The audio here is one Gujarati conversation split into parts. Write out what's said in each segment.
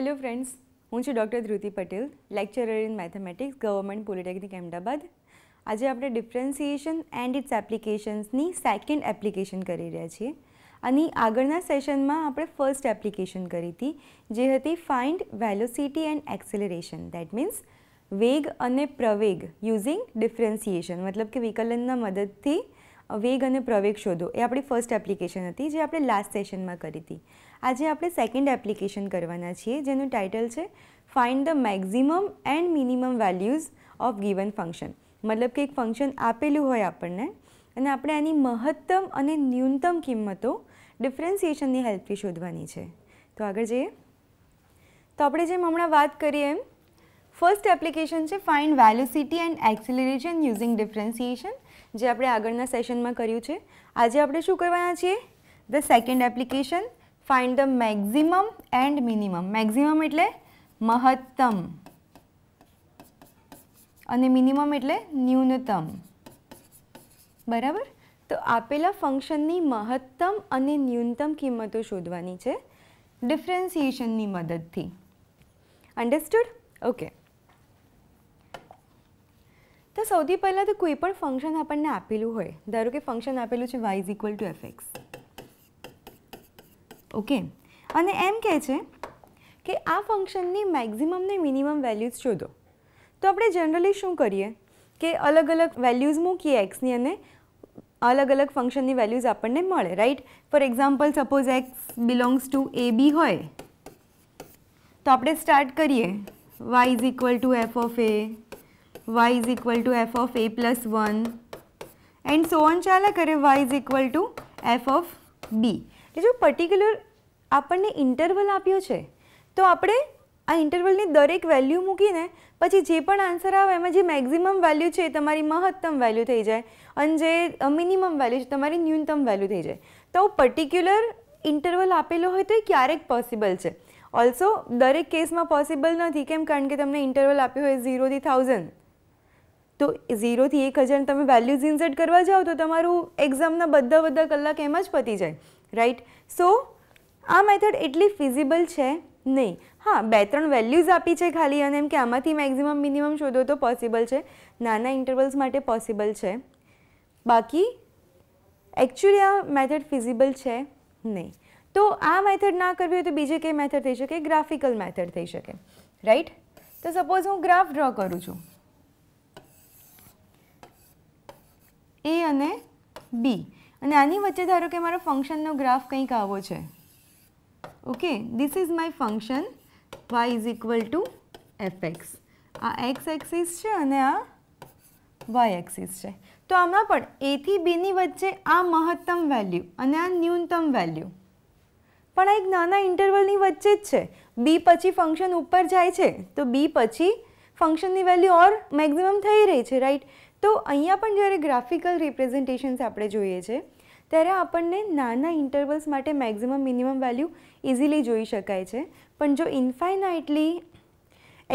હેલો ફ્રેન્ડ્સ હું છું doctor Dhruti Patel lecturer in mathematics government polytechnic Ahmedabad આજે આપણે ડિફરન્સિએશન એન્ડ ઇટ્સ એપ્લિકેશન્સની સેકન્ડ એપ્લિકેશન કરી રહ્યા છીએ અને આગળના સેશનમાં આપણે ફર્સ્ટ એપ્લિકેશન કરી હતી જે હતી find velocity and acceleration that means વેગ અને પ્રવેગ યુઝિંગ ડિફરન્સિએશન મતલબ કે વિકલનના મદદથી વેગ અને પ્રવેગ શોધો એ આપણી ફર્સ્ટ એપ્લિકેશન હતી જે આપણે લાસ્ટ સેશનમાં કરી હતી આજે આપણે સેકન્ડ એપ્લિકેશન કરવાના છીએ જેનું ટાઇટલ છે find the maximum and minimum values of given function મતલબ કે એક ફંક્શન આપેલું હોય આપણને અને આપણે એની મહત્તમ અને ન્યૂનતમ કિંમતો ડિફરન્સિએશનની હેલ્પથી શોધવાની છે તો આગળ જઈએ તો આપણે જેમ હમણાં વાત કરીએ એમ ફર્સ્ટ એપ્લિકેશન છે find velocity and acceleration using differentiation જે આપણે આગળના સેશનમાં કર્યું છે આજે આપણે શું કરવાના છીએ the second application find the maximum and minimum maximum એટલે મહત્તમ અને મિનિમમ એટલે ન્યૂનતમ બરાબર તો આપેલા ફંક્શનની મહત્તમ અને ન્યૂનતમ કિંમતો શોધવાની છે ડિફરન્સિએશનની મદદથી અન્ડરસ્ટુડ ઓકે તો સૌથી પહેલાં તો કોઈ પણ ફંક્શન આપણને આપેલું હોય ધારો કે ફંક્શન આપેલું છે y is equal to f x okay અને એમ કહે છે કે આ ફંક્શનની મેક્ઝિમમ ને મિનિમમ વેલ્યુઝ શોધો તો આપણે જનરલી શું કરીએ કે અલગ અલગ વેલ્યુઝ મૂકીએ એક્સની અને અલગ અલગ ફંક્શનની વેલ્યુઝ આપણને મળે right for example suppose x belongs to a b હોય તો આપણે સ્ટાર્ટ કરીએ y is equal to f of a y is equal to f of a plus one and so on ચાલે કરે y is equal to f of b કે જો પર્ટિક્યુલર આપણને ઇન્ટરવલ આપ્યો છે તો આપણે આ ઇન્ટરવલની દરેક વેલ્યુ મૂકીને પછી જે પણ આન્સર આવે એમાં જે મેક્ઝિમમ વેલ્યુ છે એ તમારી મહત્તમ વેલ્યુ થઈ જાય અને જે મિનિમમ વેલ્યુ છે તમારી ન્યૂનતમ વેલ્યુ થઈ જાય તો પર્ટિક્યુલર ઇન્ટરવલ આપેલો હોય તો એ ક્યારેક પોસિબલ છે ઓલ્સો દરેક કેસમાં પોસિબલ નથી કેમ કારણ કે તમને ઇન્ટરવલ આપ્યો હોય ઝીરોથી થાઉઝન્ડ તો ઝીરોથી એક હજાર તમે વેલ્યુઝ ઇન્સર્ટ કરવા જાઓ તો તમારું એક્ઝામના બધા બધા કલાક એમ જ પતી જાય રાઈટ સો આ મેથડ એટલી ફિઝિબલ છે નહીં હા બે ત્રણ વેલ્યુઝ આપી છે ખાલી અને એમ કે આમાંથી મેક્ઝિમમ મિનિમમ શોધો તો પોસિબલ છે નાના ઇન્ટરવલ્સ માટે પોસિબલ છે બાકી એકચ્યુઅલી આ મેથડ ફિઝિબલ છે નહીં તો આ મેથડ ના કરવી હોય તો બીજે કઈ મેથડ થઈ શકે ગ્રાફિકલ મેથડ થઈ શકે રાઈટ તો સપોઝ હું ગ્રાફ ડ્રો કરું છું એ અને બી અને આની વચ્ચે ધારો કે મારો ફંક્શનનો ગ્રાફ કંઈક આવો છે okay this is my function y is equal to f x આ એક્સ એક્સિસ છે અને આ વાય એક્સિસ છે તો આમાં પણ એથી બીની વચ્ચે આ મહત્તમ વેલ્યુ અને આ ન્યૂનતમ વેલ્યુ પણ આ એક નાના ઇન્ટરવલની વચ્ચે જ છે બી પછી ફંક્શન ઉપર જાય છે તો બી પછી ફંક્શનની વેલ્યુ ઓર મેક્ઝિમમ થઈ રહી છે રાઈટ તો અહીંયા પણ જ્યારે ગ્રાફિકલ રિપ્રેઝન્ટેશન્સ આપણે જોઈએ છે ત્યારે આપણને નાના ઇન્ટરવલ્સ માટે મેક્ઝિમમ મિનિમમ વેલ્યુ ઇઝીલી જોઈ શકાય છે પણ જો ઇન્ફાઇનાઇટલી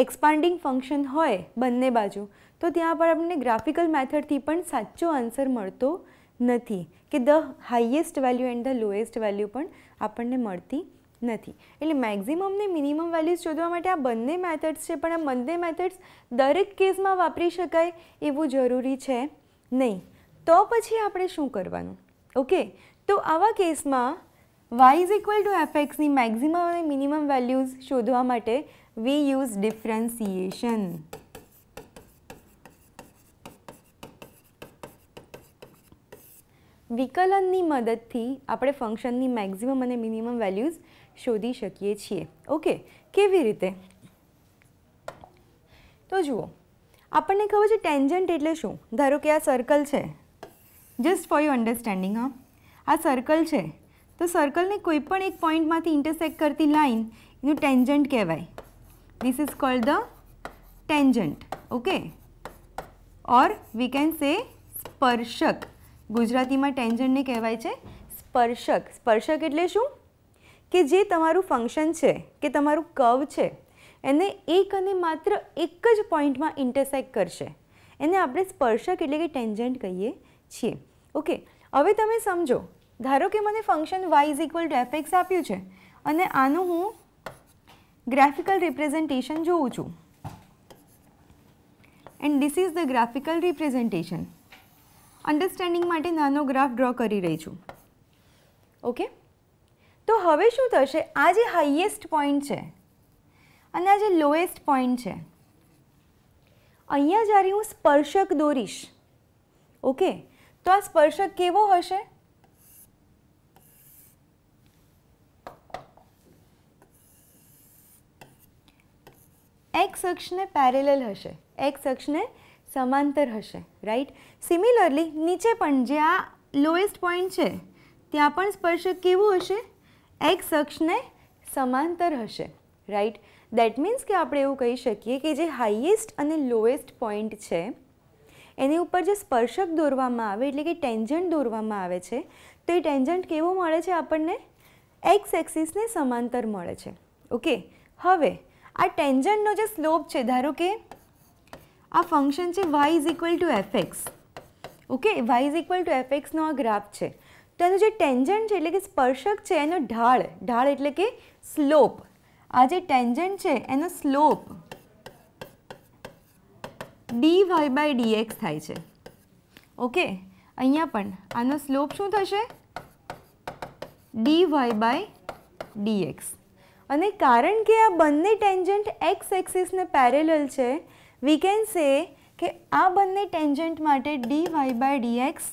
એક્સપાન્ડિંગ ફંક્શન હોય બંને બાજુ તો ત્યાં પર આપણને ગ્રાફિકલ મેથડથી પણ સાચો આન્સર મળતો નથી કે the highest value and the lowest value પણ આપણને મળતી નથી એટલે મેક્ઝિમમ ને મિનિમમ વેલ્યુઝ શોધવા માટે આ બંને મેથડ્સ છે પણ આ બંને મેથડ્સ દરેક કેસમાં વાપરી શકાય એવું જરૂરી છે નહીં તો પછી આપણે શું કરવાનું ઓકે તો આવા કેસમાં વાય ઇઝ ઇક્વલ ટુ એફએક્સની મેક્ઝિમમ અને મિનિમમ વેલ્યુઝ શોધવા માટે વી યુઝ ડિફરન્સિએશન વિકલનની મદદથી આપણે ફંક્શનની મેક્ઝિમમ અને મિનિમમ વેલ્યુઝ શોધી શકીએ છીએ ઓકે કેવી રીતે તો જુઓ આપણને ખબર છે ટેન્જન્ટ એટલે શું ધારો કે આ સર્કલ છે જસ્ટ ફોર યુ અન્ડરસ્ટેન્ડિંગ હા આ સર્કલ છે તો સર્કલને કોઈ પણ એક પોઈન્ટમાંથી ઇન્ટરસેક્ટ કરતી લાઇન એનું ટેન્જન્ટ કહેવાય this is called the tangent okay or we can say સ્પર્શક ગુજરાતીમાં ટેન્જન્ટને કહેવાય છે સ્પર્શક સ્પર્શક એટલે શું કે જે તમારું ફંક્શન છે કે તમારું કવ છે એને એક અને માત્ર એક જ પોઈન્ટમાં ઇન્ટરસેક્ટ કરશે એને આપણે સ્પર્શક એટલે કે ટેન્જન્ટ કહીએ છીએ ઓકે હવે તમે સમજો ધારો કે મને function y is equal to f આપ્યું છે અને આનું હું ગ્રાફિકલ રિપ્રેઝન્ટેશન જોઉં છું and this is the graphical representation understanding માટે નાનો ગ્રાફ ડ્રો કરી રહી છું ઓકે તો હવે શું થશે આ જે હાઈએસ્ટ પોઈન્ટ છે અને આ જે લોએસ્ટ પોઈન્ટ છે અહીંયા જ્યારે હું સ્પર્શક દોરીશ ઓકે તો આ સ્પર્શક કેવો હશે એક્સ અક્ષને પેરેલલ હશે એક્સ અક્ષને સમાંતર હશે રાઈટ સિમિલરલી નીચે પણ જે આ લોએસ્ટ પોઈન્ટ છે ત્યાં પણ સ્પર્શક કેવું હશે એક્સ અક્ષને સમાંતર હશે રાઈટ દેટ મીન્સ કે આપણે એવું કહી શકીએ કે જે હાઈએસ્ટ અને લોએસ્ટ પોઈન્ટ છે એની ઉપર જે સ્પર્શક દોરવામાં આવે એટલે કે ટેન્જન્ટ દોરવામાં આવે છે તો એ ટેન્જન્ટ કેવો મળે છે આપણને એક્સ એક્સિસને સમાંતર મળે છે ઓકે હવે આ ટેન્જન્ટનો જે સ્લોપ છે ધારો કે આ ફંક્શન છે y is equal to f x okay y is equal to f એક્સનો આ ગ્રાફ છે તો એનું જે ટેન્જન્ટ છે એટલે કે સ્પર્શક છે એનો ઢાળ ઢાળ એટલે કે સ્લોપ આ જે ટેન્જન્ટ છે એનો slope d y by dx થાય છે ઓકે અહીંયા પણ આનો સ્લોપ શું થશે ડી વાય બાય ડીએક્સ અને કારણ કે આ બંને ટેન્જન્ટ એક્સ એક્સિસને પેરેલલ છે વી કેન સે કે આ બંને ટેન્જન્ટ માટે d y by dx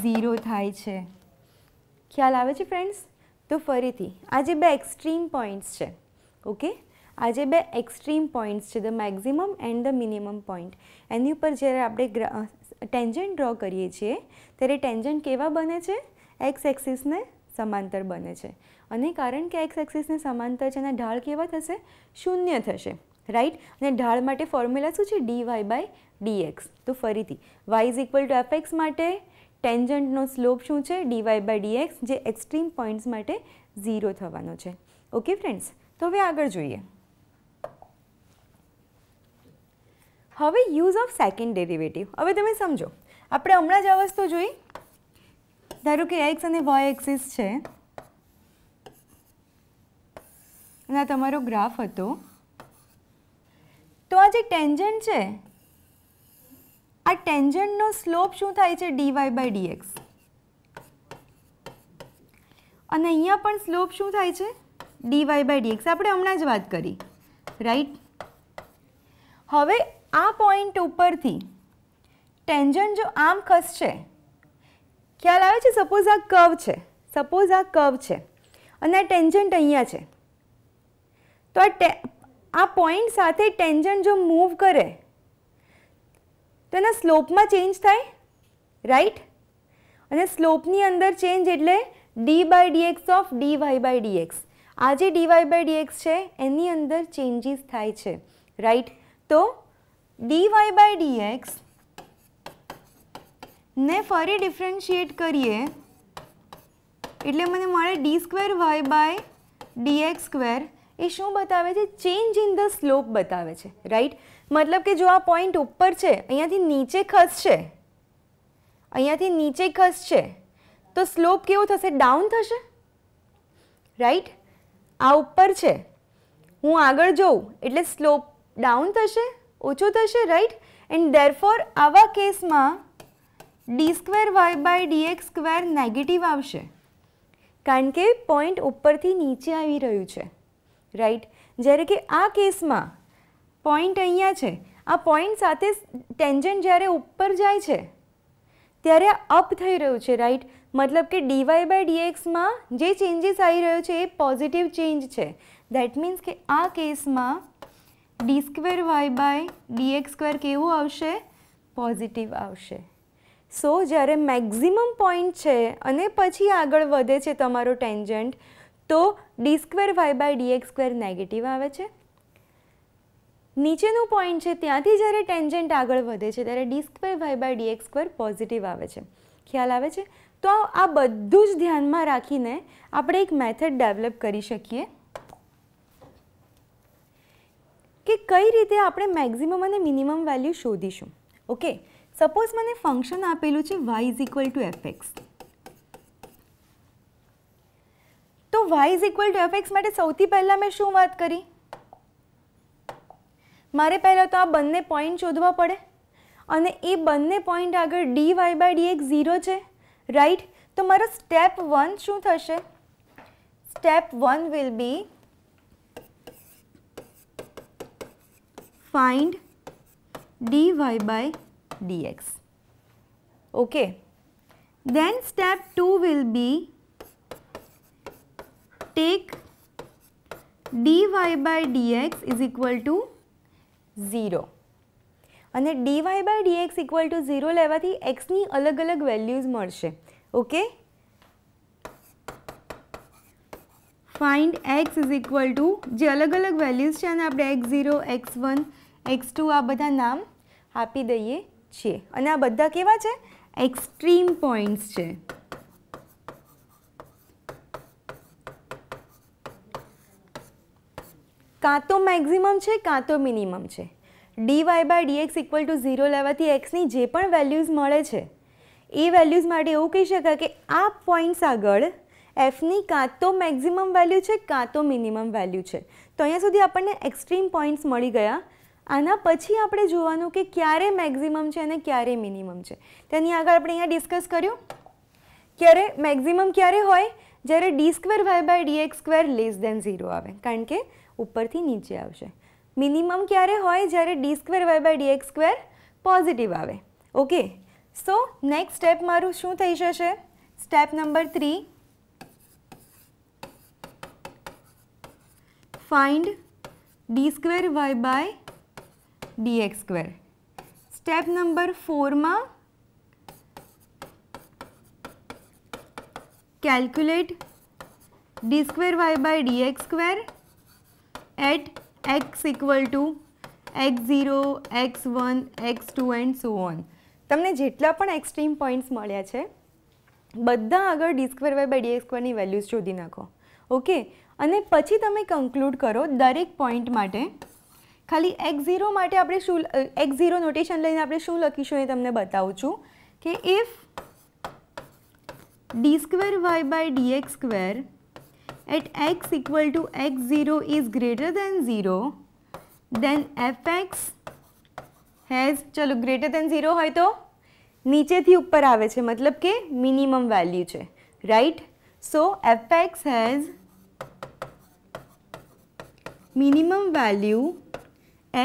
zero થાય છે ખ્યાલ આવે છે ફ્રેન્ડ્સ તો ફરીથી આ જે બે એક્સ્ટ્રીમ પોઈન્ટ્સ છે ઓકે આ જે બે એક્સ્ટ્રીમ પોઈન્ટ્સ છે the maximum and the minimum point એની ઉપર જ્યારે આપણે ટેન્જન્ટ ડ્રો કરીએ છીએ ત્યારે ટેન્જન્ટ કેવા બને છે એક્સ એક્સિસને સમાંતર બને છે અને કારણ કે એક્સ એક્સિસને સમાંતર છે એના ઢાળ કેવા થશે શૂન્ય થશે રાઈટ અને ઢાળ માટે ફોર્મ્યુલા શું છે d y by D x તો ફરીથી y is equal to f x માટે ટેન્જન્ટનો સ્લોપ શું છે ડીવાય બાય ડીએક્સ જે એક્સ્ટ્રીમ પોઈન્ટ્સ માટે ઝીરો થવાનો છે ઓકે ફ્રેન્ડ્સ તો હવે આગળ જોઈએ હવે યુઝ ઓફ સેકન્ડ ડેરિવેટિવ હવે તમે સમજો આપણે હમણાં જ આ વસ્તુ જોઈ ધારો કે એક્સ અને વાય એક્સિસ છે અને તમારો ગ્રાફ હતો તો આ જે ટેન્જન્ટ છે આ ટેન્જન્ટનો સ્લોપ શું થાય છે ડીવાય બાય ડીએક્સ અને અહીંયા પણ સ્લોપ શું થાય છે ડીવાય બાય ડીએક્સ આપણે હમણાં જ વાત કરી રાઈટ હવે આ પોઈન્ટ ઉપરથી ટેન્જન્ટ જો આમ ખસશે ખ્યાલ આવે છે સપોઝ આ કવ છે સપોઝ આ કવ છે અને આ ટેન્જન્ટ અહીંયા છે તો આ આ પોઈન્ટ સાથે ટેન્જન્ટ જો મૂવ કરે તો એના સ્લોપમાં ચેન્જ થાય રાઈટ અને સ્લોપની અંદર ચેન્જ એટલે D by dx of d y by dx આ જે ડીવાય બાય ડીએક્સ છે એની અંદર ચેન્જીસ થાય છે રાઈટ તો ડીવાય બાય ડીએક્સ ને ફરી ડિફરન્શિએટ કરીએ એટલે મને મળે d square y by dx square એ શું બતાવે છે ચેન્જ ઇન ધ સ્લોપ બતાવે છે રાઈટ મતલબ કે જો આ પોઈન્ટ ઉપર છે અહીંયાથી નીચે ખસશે અહીંયાથી નીચે ખસશે તો સ્લોપ કેવો થશે ડાઉન થશે રાઈટ આ ઉપર છે હું આગળ જોઉં એટલે સ્લોપ ડાઉન થશે ઓછો થશે રાઈટ એન્ડ ધેરફોર આવા કેસમાં d square y by dx square negative આવશે કારણ કે પોઈન્ટ ઉપરથી નીચે આવી રહ્યું છે રાઈટ જ્યારે કે આ કેસમાં પોઈન્ટ અહીંયા છે આ પોઈન્ટ સાથે ટેન્જન્ટ જ્યારે ઉપર જાય છે ત્યારે અપ થઈ રહ્યું છે રાઈટ મતલબ કે ડીવાય બાય ડીએક્સમાં જે ચેન્જીસ આવી રહ્યો છે એ પોઝિટિવ ચેન્જ છે ધેટ મીન્સ કે આ કેસમાં d square y by dx square કેવું આવશે પોઝિટિવ આવશે સો જ્યારે મેક્ઝિમમ પોઈન્ટ છે અને પછી આગળ વધે છે તમારો ટેન્જન્ટ તો d square y by dx square negative આવે છે નીચેનું પોઈન્ટ છે ત્યાંથી જ્યારે ટેન્જન્ટ આગળ વધે છે ત્યારે d square y by D x square positive આવે છે ખ્યાલ આવે છે તો આ બધું જ ધ્યાનમાં રાખીને આપણે એક મેથડ ડેવલપ કરી શકીએ કે કઈ રીતે આપણે મેક્ઝિમમ અને મિનિમમ વેલ્યુ શોધીશું ઓકે સપોઝ મને ફંક્શન આપેલું છે y is equal to fx તો y is equal to fx માટે સૌથી પહેલાં મેં શું વાત કરી મારે પહેલાં તો આ બંને પોઈન્ટ શોધવા પડે અને એ બંને પોઈન્ટ આગળ ડી વાય બાય ડી એક ઝીરો છે રાઈટ તો મારો સ્ટેપ વન શું થશે step one will be find d y by D x okay step two step be take d y by D x is equal to zero અને dy by D x equal to zero લેવાથી એક્સની અલગ અલગ વેલ્યુઝ મળશે okay find x is equal to જે અલગ અલગ વેલ્યુઝ છે અને આપણે x zero x one x two આ બધા નામ આપી દઈએ છીએ અને આ બધા કેવા છે એક્સ્ટ્રીમ પોઈન્ટ્સ છે કાં તો મેક્ઝિમમ છે કાં તો મિનિમમ છે d y by dx equal to zero લેવાથી એક્સની જે પણ વેલ્યુઝ મળે છે એ વેલ્યુઝ માટે એવું કહી શકાય કે આ પોઈન્ટ્સ આગળ એફની કાં તો મેક્ઝિમમ વેલ્યુ છે કાં તો મિનિમમ વેલ્યુ છે તો અહીંયા સુધી આપણને એક્સ્ટ્રીમ પોઈન્ટ્સ મળી ગયા આના પછી આપણે જોવાનું કે ક્યારે મેક્ઝિમમ છે અને ક્યારે મિનિમમ છે તેની આગળ આપણે અહીંયા ડિસ્કસ કર્યું ક્યારે મેક્ઝિમમ ક્યારે હોય જ્યારે d square y by d dx square less than zero આવે કારણ કે ઉપરથી નીચે આવશે મિનિમમ ક્યારે હોય જ્યારે d square y by D x square positive આવે ઓકે સો નેક્સ્ટ સ્ટેપ મારું શું થઈ જશે step number three find d square y by D x square step number ફોરમાં calculate d square y by dx square at x equal to x0, x1, x2 and so on. તમને જેટલા પણ એક્સ્ટ્રીમ પોઈન્ટ્સ મળ્યા છે બધા આગળ d square y by dx સ્ક્વેરની વેલ્યુઝ શોધી નાખો ઓકે અને પછી તમે કન્ક્લુડ કરો દરેક પોઈન્ટ માટે ખાલી એક્સ ઝીરો માટે આપણે શું એક્સ ઝીરો નોટેશન લઈને આપણે શું લખીશું એ તમને બતાવું છું કે if d square y by dx square at x equal to x0 is greater than 0 then fx has ચલો greater than 0 હોય તો નીચેથી ઉપર આવે છે મતલબ કે મિનિમમ વેલ્યુ છે right so fx has minimum value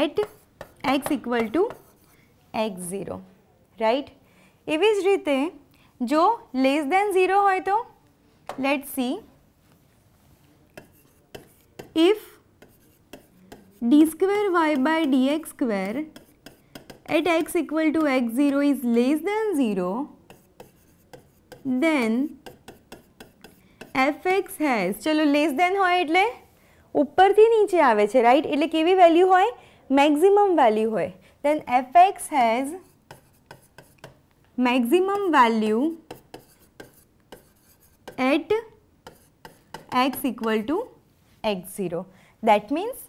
at x equal to x0 right એવી જ રીતે જો લેસ દેન 0 હોય તો let see if d square y by dx square at x equal to x0 is less than 0 then fx has chalo less than hoy etle upar thi niche aave chhe right etle kevi value hoy maximum value hoy then fx has maximum value at x equal to x zero that means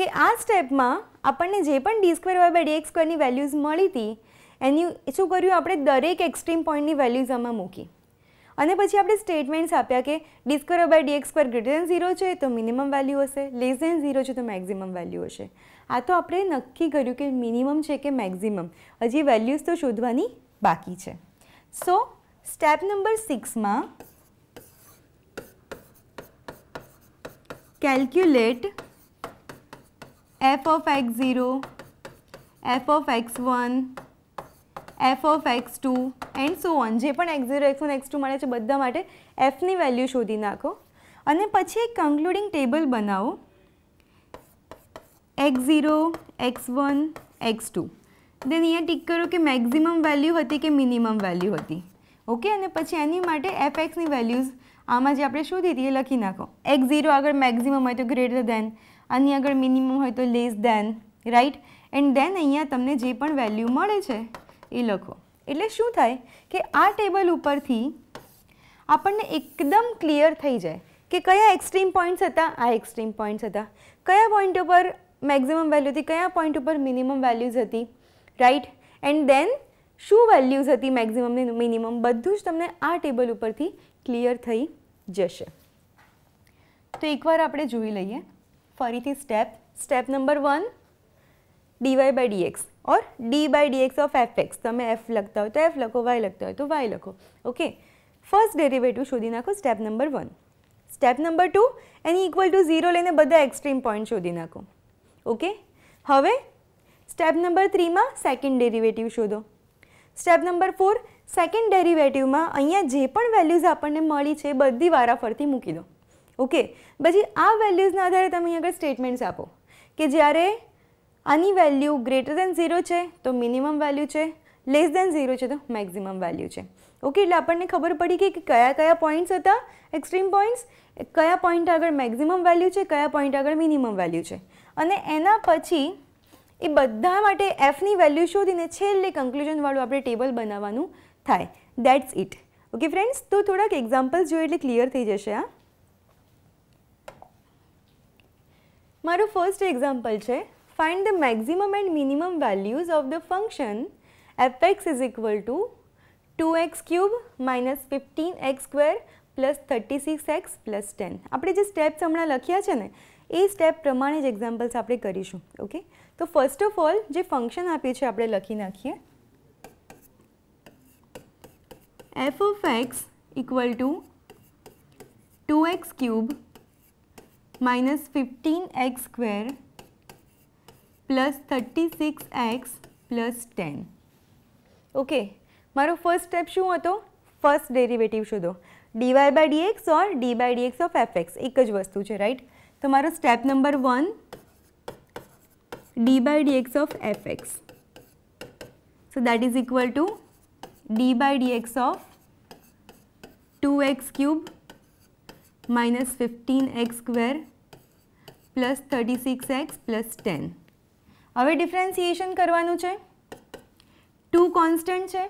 કે આ સ્ટેપમાં આપણને જે પણ d square y by D x સ્ક્વેરની વેલ્યુઝ મળી હતી એની શું કર્યું આપણે દરેક એક્સ્ટ્રીમ પોઈન્ટની વેલ્યુઝ આમાં મૂકી અને પછી આપણે સ્ટેટમેન્ટ્સ આપ્યા કે d square by D x square greater than zero છે તો મિનિમમ વેલ્યુ હશે લેસ દેન ઝીરો છે તો મેક્ઝિમમ વેલ્યુ હશે આ તો આપણે નક્કી કર્યું કે મિનિમમ છે કે મેક્ઝિમમ હજી વેલ્યુઝ તો શોધવાની બાકી છે સો સ્ટેપ નંબર સિક્સમાં calculate f of x0, f of x1, f of x2 and so on જે પણ x0, x1, x2 મળે છે બધા માટે fની વેલ્યુ શોધી નાખો અને પછી એક કન્ક્લુડિંગ ટેબલ બનાવો x0, x1, x2 દેન અહીંયા ટીક કરો કે મેક્ઝિમમ વેલ્યુ હતી કે મિનિમમ વેલ્યુ હતી ઓકે અને પછી એની માટે એફ એક્સની વેલ્યુઝ આમાં જે આપણે શું હતી એ લખી નાખો એક્સ ઝીરો આગળ મેક્ઝિમમ હોય તો ગ્રેટર દેન આની આગળ મિનિમમ હોય તો less than right and then અહીંયા તમને જે પણ વેલ્યુ મળે છે એ લખો એટલે શું થાય કે આ ટેબલ ઉપરથી આપણને એકદમ ક્લિયર થઈ જાય કે કયા એક્સ્ટ્રીમ પોઈન્ટ્સ હતા આ એક્સ્ટ્રીમ પોઈન્ટ્સ હતા કયા પોઈન્ટ ઉપર મેક્ઝિમમ વેલ્યુ હતી કયા પોઈન્ટ ઉપર મિનિમમ વેલ્યુઝ હતી રાઈટ એન્ડ દેન શું વેલ્યુઝ હતી મેક્ઝિમમ મિનિમમ બધું જ તમને આ ટેબલ ઉપરથી ક્લિયર થઈ જશે તો એકવાર આપણે જોઈ લઈએ ફરીથી step step number one d y by d x or D by dx of F x તમે એફ લખતા હોય તો એફ લખો વાય લખતા હોય તો વાય લખો ઓકે ફર્સ્ટ ડેરિવેટિવ શોધી નાખો step number one step number two એની ઇક્વલ ટુ ઝીરો લઈને બધા એક્સ્ટ્રીમ પોઈન્ટ શોધી નાખો ઓકે હવે સ્ટેપ નંબર થ્રીમાં સેકન્ડ ડેરિવેટિવ શોધો સ્ટેપ નંબર ફોર સેકન્ડ ડેરિવેટિવમાં અહીંયા જે પણ વેલ્યુઝ આપણને મળી છે એ બધી વારાફરતી મૂકી દો ઓકે પછી આ વેલ્યુઝના આધારે તમે અહીંયા આગળ સ્ટેટમેન્ટ્સ આપો કે જ્યારે આની વેલ્યુ ગ્રેટર દેન ઝીરો છે તો મિનિમમ વેલ્યુ છે લેસ દેન ઝીરો છે તો મેક્ઝિમમ વેલ્યુ છે ઓકે એટલે આપણને ખબર પડી કે કયા કયા પોઈન્ટ્સ હતા એક્સ્ટ્રીમ પોઈન્ટ્સ કયા પોઈન્ટ આગળ મેક્ઝિમમ વેલ્યુ છે કયા પોઈન્ટ આગળ મિનિમમ વેલ્યુ છે અને એના પછી એ બધા માટે એફની વેલ્યુ શોધીને છેલ્લે કન્ક્લુઝનવાળું આપણે ટેબલ બનાવવાનું થાય દેટ્સ ઇટ ઓકે ફ્રેન્ડ્સ તો થોડાક એક્ઝામ્પલ્સ જોઈએ એટલે ક્લિયર થઈ જશે આ મારું ફર્સ્ટ એક્ઝામ્પલ છે find the maximum and minimum values of the function F x is equal to two x cube minus fifteen x square plus thirty six x plus ten આપણે જે સ્ટેપ્સ હમણાં લખ્યા છે ને એ સ્ટેપ પ્રમાણે જ એક્ઝામ્પલ્સ આપણે કરીશું ઓકે તો ફર્સ્ટ ઓફ ઓલ જે ફંક્શન આપ્યું છે આપણે લખી નાખીએ f of x equal to 2x cube minus 15x square plus 36x plus 10. Okay મારો ફર્સ્ટ સ્ટેપ શું હતો ફર્સ્ટ ડેરિવેટિવ શોધો d y by d x or D by dx of F x એક જ વસ્તુ છે રાઈટ તો મારો step number one d by dx of F x so that is equal to d by dx of 2x³ - 15x² + 36x + 10 હવે ડિફરન્સિએશન કરવાનું છે 2 કોન્સ્ટન્ટ છે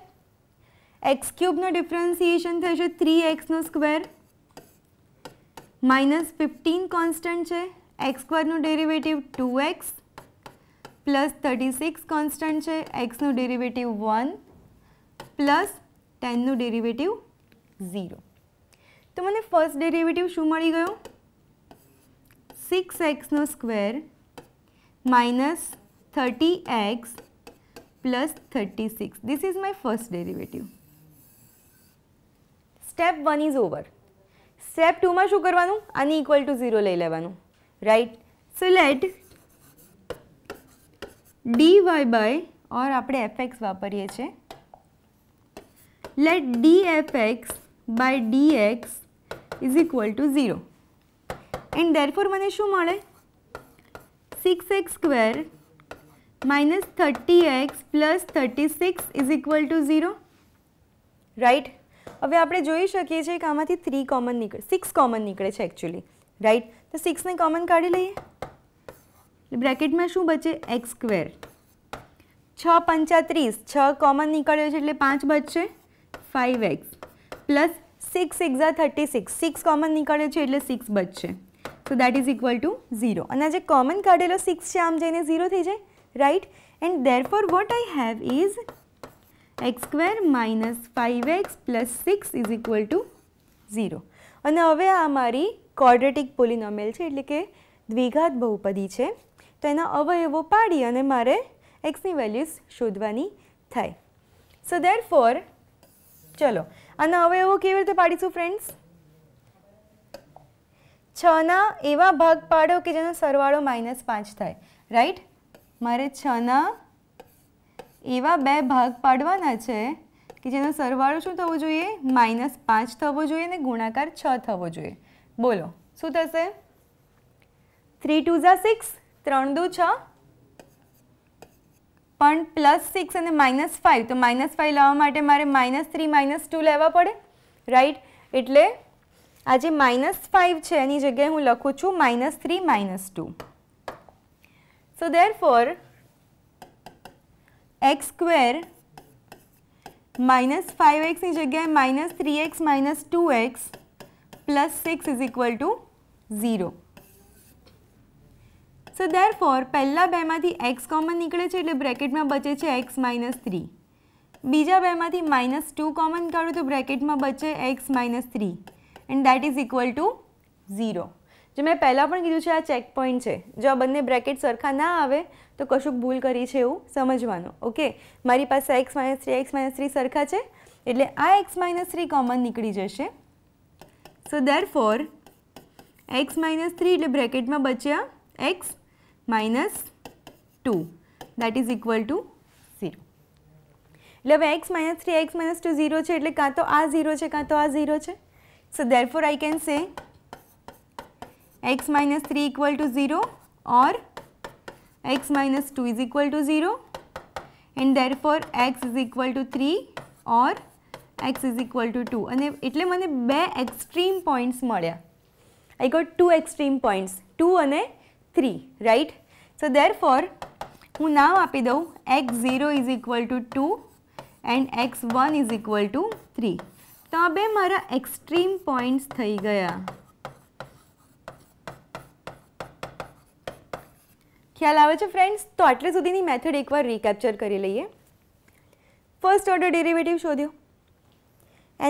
x³ નો ડિફરન્સિએશન થશે 3x² - 15 કોન્સ્ટન્ટ છે x² નો ડેરિવેટિવ 2x + 36 કોન્સ્ટન્ટ છે x નો ડેરિવેટિવ 1 + 10 નો ડેરિવેટિવ 0 તો મને ફર્સ્ટ ડેરિવેટિવ શું મળી ગયું સિક્સ એક્સનો square minus thirty x plus thirty six this is my first derivative step one is over step ટુમાં શું કરવાનું આની ઇક્વલ ટુ ઝીરો લઈ લેવાનું right so let d y by or આપણે એફએક્સ વાપરીએ છીએ let d f x by D x is equal to zero and therefore મને શું મળે six x square minus thirty x plus thirty six is equal to zero right હવે આપણે જોઈ શકીએ છીએ કે આમાંથી થ્રી કોમન નીકળે સિક્સ કોમન નીકળે છે એકચ્યુઅલી રાઈટ તો સિક્સને કોમન કાઢી લઈએ બ્રેકેટમાં શું બચે એક્સ સ્ક્વેર છ પંચા ત્રીસ છ કોમન નીકળ્યો છે એટલે પાંચ બચશે five x plus six six આ થર્ટી સિક્સ સિક્સ કોમન નીકળે છે એટલે સિક્સ બચશે so that is equal to zero અને જે કોમન કાઢેલો સિક્સ છે આમ જઈને ઝીરો થઈ જાય right and therefore what I have is x square minus five x plus six is equal to zero અને હવે આ મારી ક્વોડ્રેટિક પોલિનોમેલ છે એટલે કે દ્વિઘાત બહુપદી છે તો એના અવયવો પાડી અને મારે એક્સની વેલ્યુઝ શોધવાની થાય સો દેર ફોર ચલો અને હવે એવું કેવી રીતે પાડીશું ફ્રેન્ડ્સ છના એવા ભાગ પાડો કે જેનો સરવાળો માઇનસ પાંચ થાય રાઈટ મારે છના એવા બે ભાગ પાડવાના છે કે જેનો સરવાળો શું થવો જોઈએ માઇનસ પાંચ થવો જોઈએ અને ગુણાકાર છ થવો જોઈએ બોલો શું થશે થ્રી ટુ ઝા સિક્સ ત્રણ દુ છ પણ પ્લસ સિક્સ અને માઇનસ ફાઇવ તો માઇનસ ફાઇવ લાવવા માટે મારે માઇનસ થ્રી માઇનસ ટુ લેવા પડે રાઈટ એટલે આ જે માઇનસ ફાઇવ છે એની જગ્યાએ હું લખું છું minus three minus two so therefore x square minus five એક્સની જગ્યાએ minus three x minus two x plus six is equal to zero so therefore પહેલાં બેમાંથી એક્સ કોમન નીકળે છે એટલે બ્રેકેટમાં બચે છે એક્સ માઇનસ થ્રી બીજા બેમાંથી માઇનસ ટુ કોમન કાઢું તો બ્રેકેટમાં બચે x minus three and that is equal to zero જે મેં પહેલાં પણ કીધું છે આ ચેક પોઈન્ટ છે જો આ બંને બ્રેકેટ સરખા ના આવે તો કશુંક ભૂલ કરી છે એવું સમજવાનું ઓકે મારી પાસે x minus three x minus three સરખા છે એટલે આ એક્સ માઇનસ થ્રી કોમન નીકળી જશે so therefore x minus three એટલે બ્રેકેટમાં બચ્યા x minus two that is equal to zero એટલે હવે x minus three x minus two zero છે એટલે કાં તો આ ઝીરો છે કાં તો આ ઝીરો છે so therefore I can say x minus three equal to zero or x minus two is equal to zero and for x is equal to three or x is equal to two અને એટલે મને બે એક્સ્ટ્રીમ પોઈન્ટ્સ મળ્યા I got two extreme points two અને થ્રી રાઈટ સો ફોર હું નામ આપી દઉં x zero is equal to two and x one is equal to three તો આ બે મારા એક્સ્ટ્રીમ પોઈન્ટ્સ થઈ ગયા ખ્યાલ આવે છે ફ્રેન્ડ્સ તો આટલે સુધીની મેથડ એકવાર રીકેપ્ચર કરી લઈએ ફર્સ્ટ ઓર્ડર ડેરિવેટિવ શોધ્યો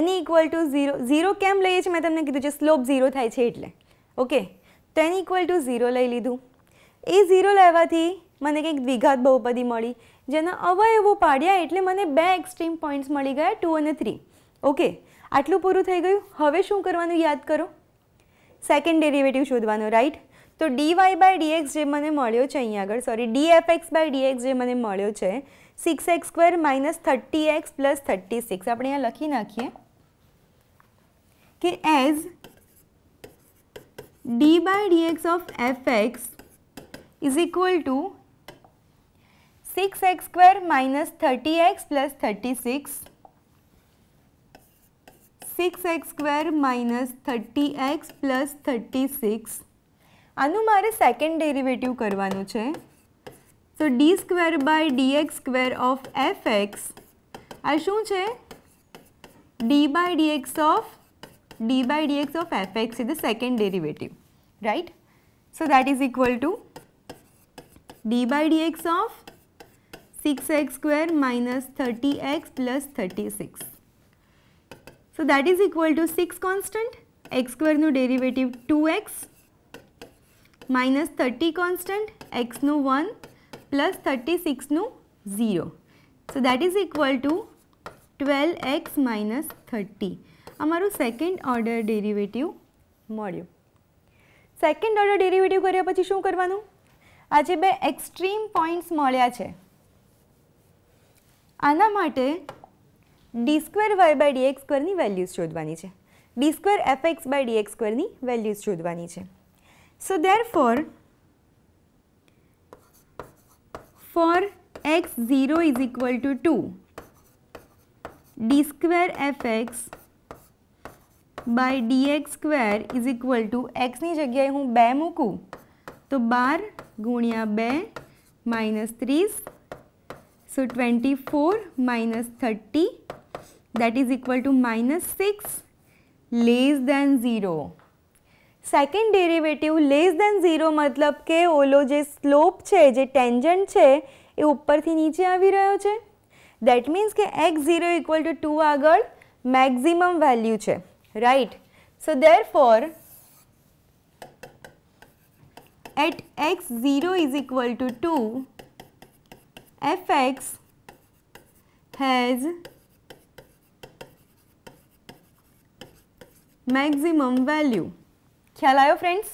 એની ઇક્વલ ટુ ઝીરો ઝીરો કેમ લઈએ છીએ મેં તમને કીધું છે સ્લોપ ઝીરો થાય છે એટલે okay ten equal to zero લઈ લીધું એ ઝીરો લેવાથી મને કંઈક દ્વિઘાત બહુપદી મળી જેના અવયવો પાડ્યા એટલે મને બે એક્સ્ટ્રીમ પોઈન્ટ્સ મળી ગયા ટુ અને થ્રી ઓકે આટલું પૂરું થઈ ગયું હવે શું કરવાનું યાદ કરો સેકન્ડ ડેરિવેટિવ શોધવાનો રાઈટ તો ડીવાય બાય ડીએક્સ જે મને મળ્યો છે અહીંયા આગળ સોરી ડીએફએક્સ બાય ડીએક્સ જે મને મળ્યો છે six x square minus thirty x plus thirty six આપણે અહીંયા લખી નાખીએ કે as d by dx of fx is equal to 6x square minus 30x plus 36, 6x square minus 30x plus 36 આનું મારે સેકન્ડ ડેરિવેટિવ કરવાનું છે so d square by dx square of F x આ શું છે d by dx of d by dx of fx is the second derivative, right. So, that is equal to d by dx of 6x square minus 30x plus 36. So, that is equal to 6 constant, x square no derivative derivative 2x 30 constant x no 1 plus 36 no 0. So that is equal to 12x minus 30. અમારું સેકન્ડ ઓર્ડર ડેરિવેટિવ મળ્યું સેકન્ડ ઓર્ડર ડેરિવેટિવ કર્યા પછી શું કરવાનું આજે બે એક્સ્ટ્રીમ પોઈન્ટ્સ મળ્યા છે આના માટે d square y by D x સ્ક્વેરની વેલ્યુઝ શોધવાની છે d square f x by D x સ્ક્વેરની વેલ્યુઝ શોધવાની છે so therefore for x zero is equal to two d square f x by dx square is equal to એક્સની જગ્યાએ હું બે મૂકું તો બાર ગુણ્યા બે માઇનસ ત્રીસ so twenty four minus thirty that is equal to minus six less than zero second derivative less than zero મતલબ કે ઓલો જે સ્લોપ છે જે ટેન્જન્ટ છે એ ઉપરથી નીચે આવી રહ્યો છે દેટ મીન્સ કે x zero equal to two આગળ મેક્ઝિમમ વેલ્યુ છે right. So, therefore, at x0 is equal to 2, fx has maximum value ખ્યાલ આવ્યો ફ્રેન્ડ્સ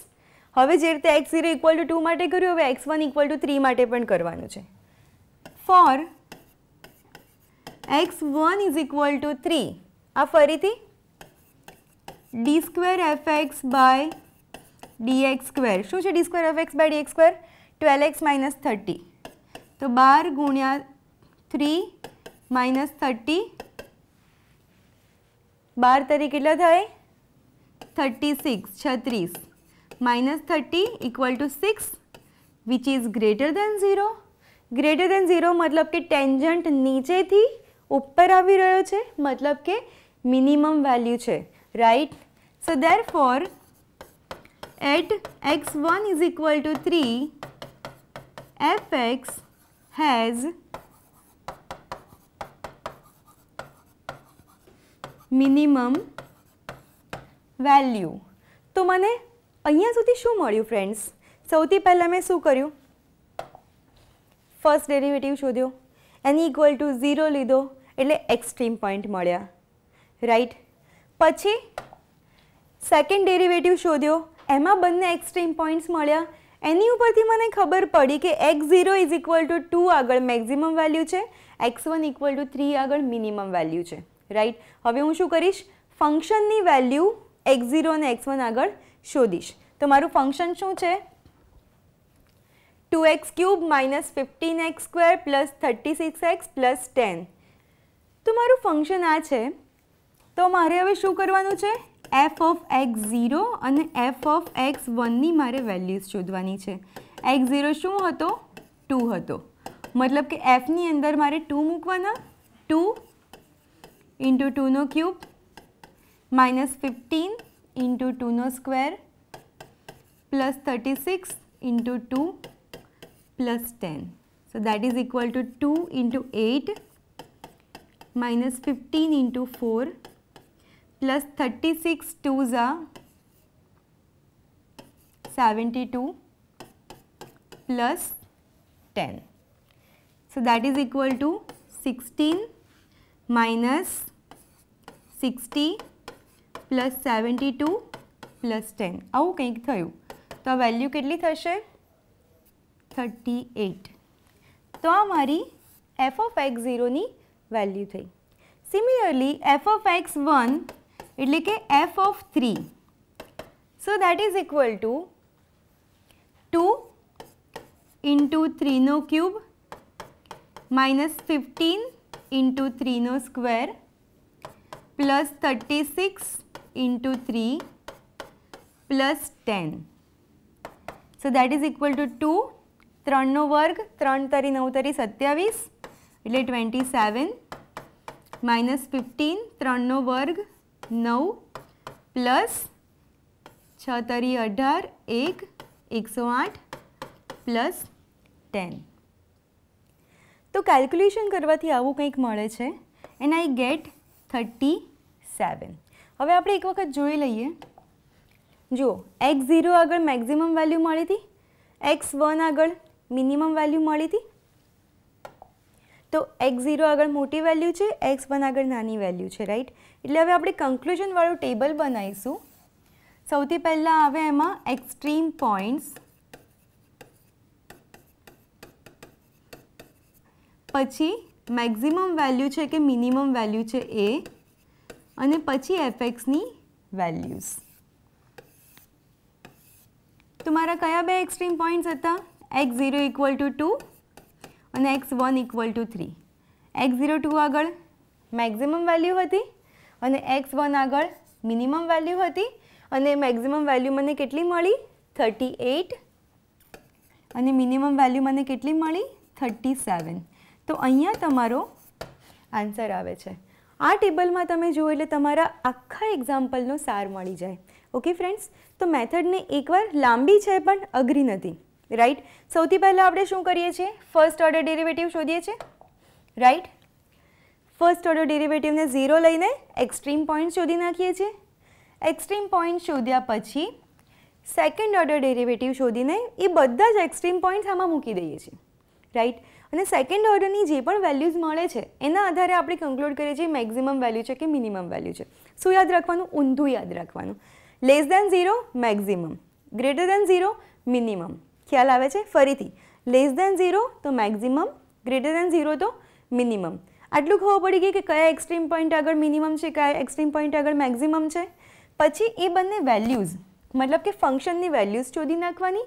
હવે જે રીતે x zero equal to two માટે કર્યું હવે x one equal to three માટે પણ કરવાનું છે for x one is equal to three આ ફરીથી d square f x by D x square શું છે d square f x by dx square twelve x minus thirty તો બાર ગુણ્યા થ્રી માઇનસ થર્ટી બાર તરીકે કેટલા થાય થર્ટી સિક્સ છત્રીસ minus thirty equal to six which is greater than zero greater than zero મતલબ કે ટેન્જન્ટ નીચેથી ઉપર આવી રહ્યો છે મતલબ કે મિનિમમ વેલ્યુ છે right? So therefore, at x1 is equal to 3, fx has minimum value તો મને અહીંયા સુધી શું મળ્યું ફ્રેન્ડ્સ સૌથી પહેલાં મેં શું કર્યું ફર્સ્ટ ડેરિવેટિવ શોધ્યો એની ઇક્વલ ટુ ઝીરો લીધો એટલે એક્સ્ટ્રીમ પોઈન્ટ મળ્યા રાઈટ પછી સેકન્ડ ડેરિવેટિવ શોધ્યો એમાં બંને એક્સ્ટ્રીમ પોઈન્ટ્સ મળ્યા એની ઉપરથી મને ખબર પડી કે x zero is equal to two આગળ મેક્ઝિમમ વેલ્યુ છે x one equal to three આગળ મિનિમમ વેલ્યુ છે રાઈટ હવે હું શું કરીશ ફંક્શનની વેલ્યુ એક્સ ઝીરો અને એક્સ વન આગળ શોધીશ તો મારું ફંક્શન શું છે two x cube minus fifteen x square plus thirty six x plus ten તો મારું ફંક્શન આ છે તો મારે હવે શું કરવાનું છે એફ ઓફ એક્સ ઝીરો અને એફ ઓફ એક્સ વનની મારે વેલ્યુઝ શોધવાની છે એક્સ ઝીરો શું હતો ટુ હતો મતલબ કે એફની અંદર મારે ટુ મૂકવાના ટુ ઇન્ટુ ટુનો ક્યુબ માઇનસ ફિફ્ટીન ઇન્ટુ ટુનો square plus thirty six into two plus ten so that is equal to two into eight minus fifteen into four plus 36 twos are 72 plus 10. So that is equal to 16 minus 60 plus seventy two plus ten આવું કંઈક થયું તો આ વેલ્યુ કેટલી થશે થર્ટી એટ તો આ મારી એફ ઓફ એક્સ ઝીરોની વેલ્યુ થઈ similarly f of x one એટલે કે f of three so that is equal to two into થ્રીનો ક્યુબ માઇનસ ફિફ્ટીન ઇન્ટુ થ્રીનો square plus thirty six into three plus ten so that is equal to two ત્રણનો વર્ગ ત્રણ તરી નવ તરી સત્યાવીસ એટલે ટ્વેન્ટી સેવન માઇનસ ફિફ્ટીન ત્રણનો વર્ગ નવ પ્લસ છ તરી અઢાર એક એકસો આઠ પ્લસ ટેન તો કેલ્ક્યુલેશન કરવાથી આવું કંઈક મળે છે and I get thirty seven હવે આપણે એક વખત જોઈ લઈએ જુઓ એક્સ ઝીરો આગળ મેક્ઝિમમ વેલ્યુ મળી હતી એક્સ વન આગળ મિનિમમ વેલ્યુ મળી હતી તો એક્સ ઝીરો આગળ મોટી વેલ્યુ છે એક્સ વન આગળ નાની વેલ્યુ છે રાઈટ એટલે હવે આપણે કન્ક્લુઝનવાળું ટેબલ બનાવીશું સૌથી પહેલાં આવે એમાં એક્સ્ટ્રીમ પોઈન્ટ્સ પછી મેક્ઝિમમ વેલ્યુ છે કે મિનિમમ વેલ્યુ છે એ અને પછી એફએક્સની વેલ્યુઝ તો મારા કયા બે એક્સ્ટ્રીમ પોઈન્ટ્સ હતા x zero equal to two અને x one equal to three x zero two આગળ મેક્ઝિમમ વેલ્યુ હતી અને એક્સ વન આગળ મિનિમમ વેલ્યુ હતી અને મેક્ઝિમમ વેલ્યુ મને કેટલી મળી થર્ટી એઇટ અને મિનિમમ વેલ્યુ મને કેટલી મળી થર્ટી સેવન તો અહીંયા તમારો આન્સર આવે છે આ ટેબલમાં તમે જુઓ એટલે તમારા આખા એક્ઝામ્પલનો સાર મળી જાય ઓકે ફ્રેન્ડ્સ તો મેથડને એકવાર લાંબી છે પણ અઘરી નથી રાઈટ સૌથી પહેલાં આપણે શું કરીએ છીએ ફર્સ્ટ ઓર્ડર ડેરિવેટિવ શોધીએ છીએ રાઈટ ફર્સ્ટ ઓર્ડર ડેરિવેટિવને ઝીરો લઈને એક્સ્ટ્રીમ પોઈન્ટ શોધી નાખીએ છીએ એક્સ્ટ્રીમ પોઈન્ટ શોધ્યા પછી સેકન્ડ ઓર્ડર ડેરિવેટિવ શોધીને એ બધા જ એક્સ્ટ્રીમ પોઈન્ટ્સ આમાં મૂકી દઈએ છીએ રાઈટ અને સેકન્ડ ઓર્ડરની જે પણ વેલ્યુઝ મળે છે એના આધારે આપણે કન્ક્લુડ કરીએ છીએ મેક્ઝિમમ વેલ્યુ છે કે મિનિમમ વેલ્યુ છે શું યાદ રાખવાનું ઊંધું યાદ રાખવાનું less than zero maximum greater than zero minimum ખ્યાલ આવે છે ફરીથી લેસ દેન ઝીરો તો મેક્ઝિમમ ગ્રેટર દેન ઝીરો તો મિનિમમ આટલું ખબર પડી ગઈ કે કયા એક્સ્ટ્રીમ પોઈન્ટ આગળ મિનિમમ છે કયા એક્સ્ટ્રીમ પોઈન્ટ આગળ મેક્ઝિમમ છે પછી એ બંને વેલ્યુઝ મતલબ કે ફંક્શનની વેલ્યુઝ શોધી નાખવાની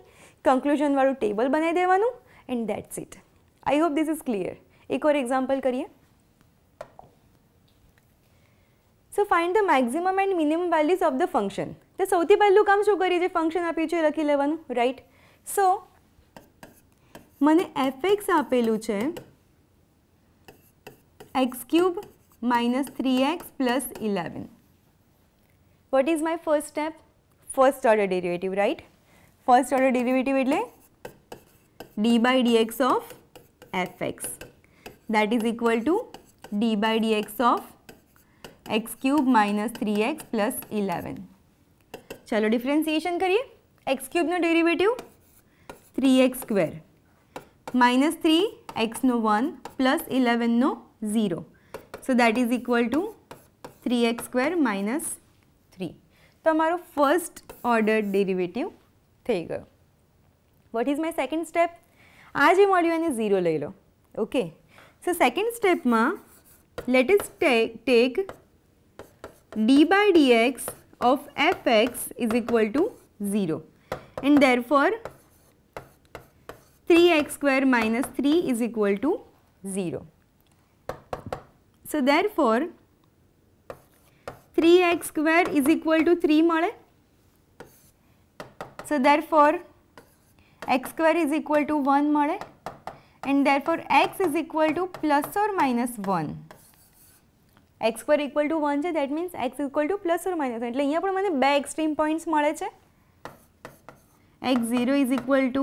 કન્ક્લુઝનવાળું ટેબલ બનાવી દેવાનું and that's it I hope this is clear એક ઓર એક્ઝામ્પલ કરીએ so find the maximum and minimum values of the function તો સૌથી પહેલું કામ શું કરીએ જે ફંક્શન આપ્યું છે લખી લેવાનું રાઈટ So, मने f x आपेलू x cube minus 3x plus 11. What is my first step? First order derivative, right? First order derivative इटले, d by dx of f x. That is equal to d by dx of x cube minus 3x plus 11. चलो, differentiation करिए, x cube नो derivative, 3x square minus 3x no 1 plus 11 no 0. So that is equal to 3x square minus 3. So our first order derivative thay gayo. What is my second step? Aaj hi module ane 0 lay Okay. So second step ma let us take take d by dx of fx is equal to 0 and therefore 3x square minus 3 is equal to 0. So, therefore, 3x square is equal to 3 મળે So, therefore, x square is equal to 1 મળે and therefore, x is equal to plus or minus 1. x square equal to 1 છે that means x is equal to plus or minus 1 એટલે અહીંયા પણ મને બે એક્સ્ટ્રીમ પોઈન્ટ્સ મળે X 0 is equal to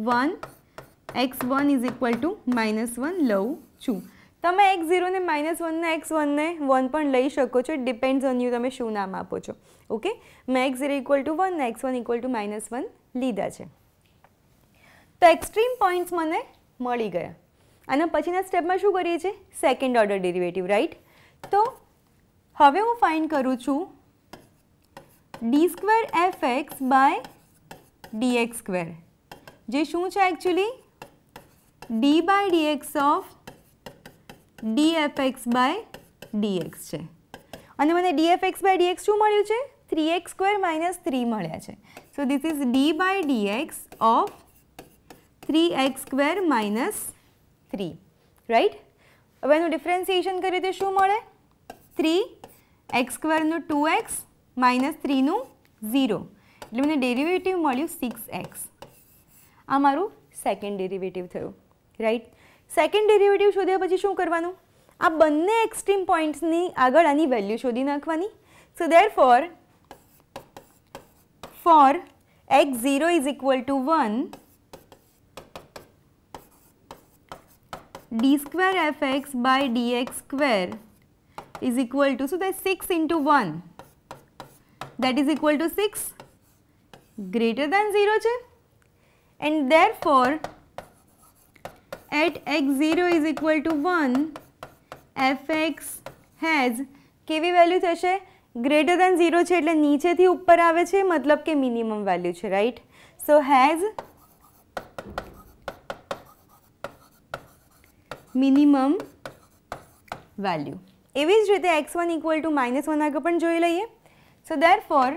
one x one is equal to minus one લઉં છું તમે એક્સ ઝીરોને માઇનસ વનને એક્સ વનને વન પણ લઈ શકો છો ડિપેન્ડ્સ ઓન યુ તમે શું નામ આપો છો ઓકે મેં x zero equal to one ને x one equal to minus one લીધા છે તો એક્સ્ટ્રીમ પોઈન્ટ્સ મને મળી ગયા અને પછીના સ્ટેપમાં શું કરીએ છીએ સેકન્ડ ઓર્ડર ડેરિવેટિવ રાઈટ તો હવે હું ફાઇન્ડ કરું છું d square f x by dx square જે શું છે actually d by dx of dfx by dx છે અને મને ડીએફએક્સ બાય ડીએક્સ શું મળ્યું છે three x square minus three મળ્યા છે so this is d by dx of three x square minus three right હવે એનું ડિફરન્સિએશન કરીએ તો શું મળે થ્રી એક્સ સ્ક્વેરનું ટુ એક્સ માઇનસ થ્રીનું ઝીરો એટલે મને ડેરિવેટિવ મળ્યું સિક્સ એક્સ આ મારું સેકન્ડ ડેરિવેટિવ થયું રાઈટ સેકન્ડ ડેરિવેટિવ શોધ્યા પછી શું કરવાનું આ બંને એક્સ્ટ્રીમ પોઈન્ટ્સની આગળ આની વેલ્યુ શોધી નાખવાની so therefore for x zero is equal to one d square f x by D x square is equal to શું થાય six into one that is equal to six greater than zero છે and therefore at x0 is equal to 1 fx has kv value thashe greater than 0 chhe એટલે niche thi upar aave chhe matlab ke minimum value right so has minimum value એવી જ રીતે x1 equal to minus 1 આગળ પણ જોઈ લઈએ so therefore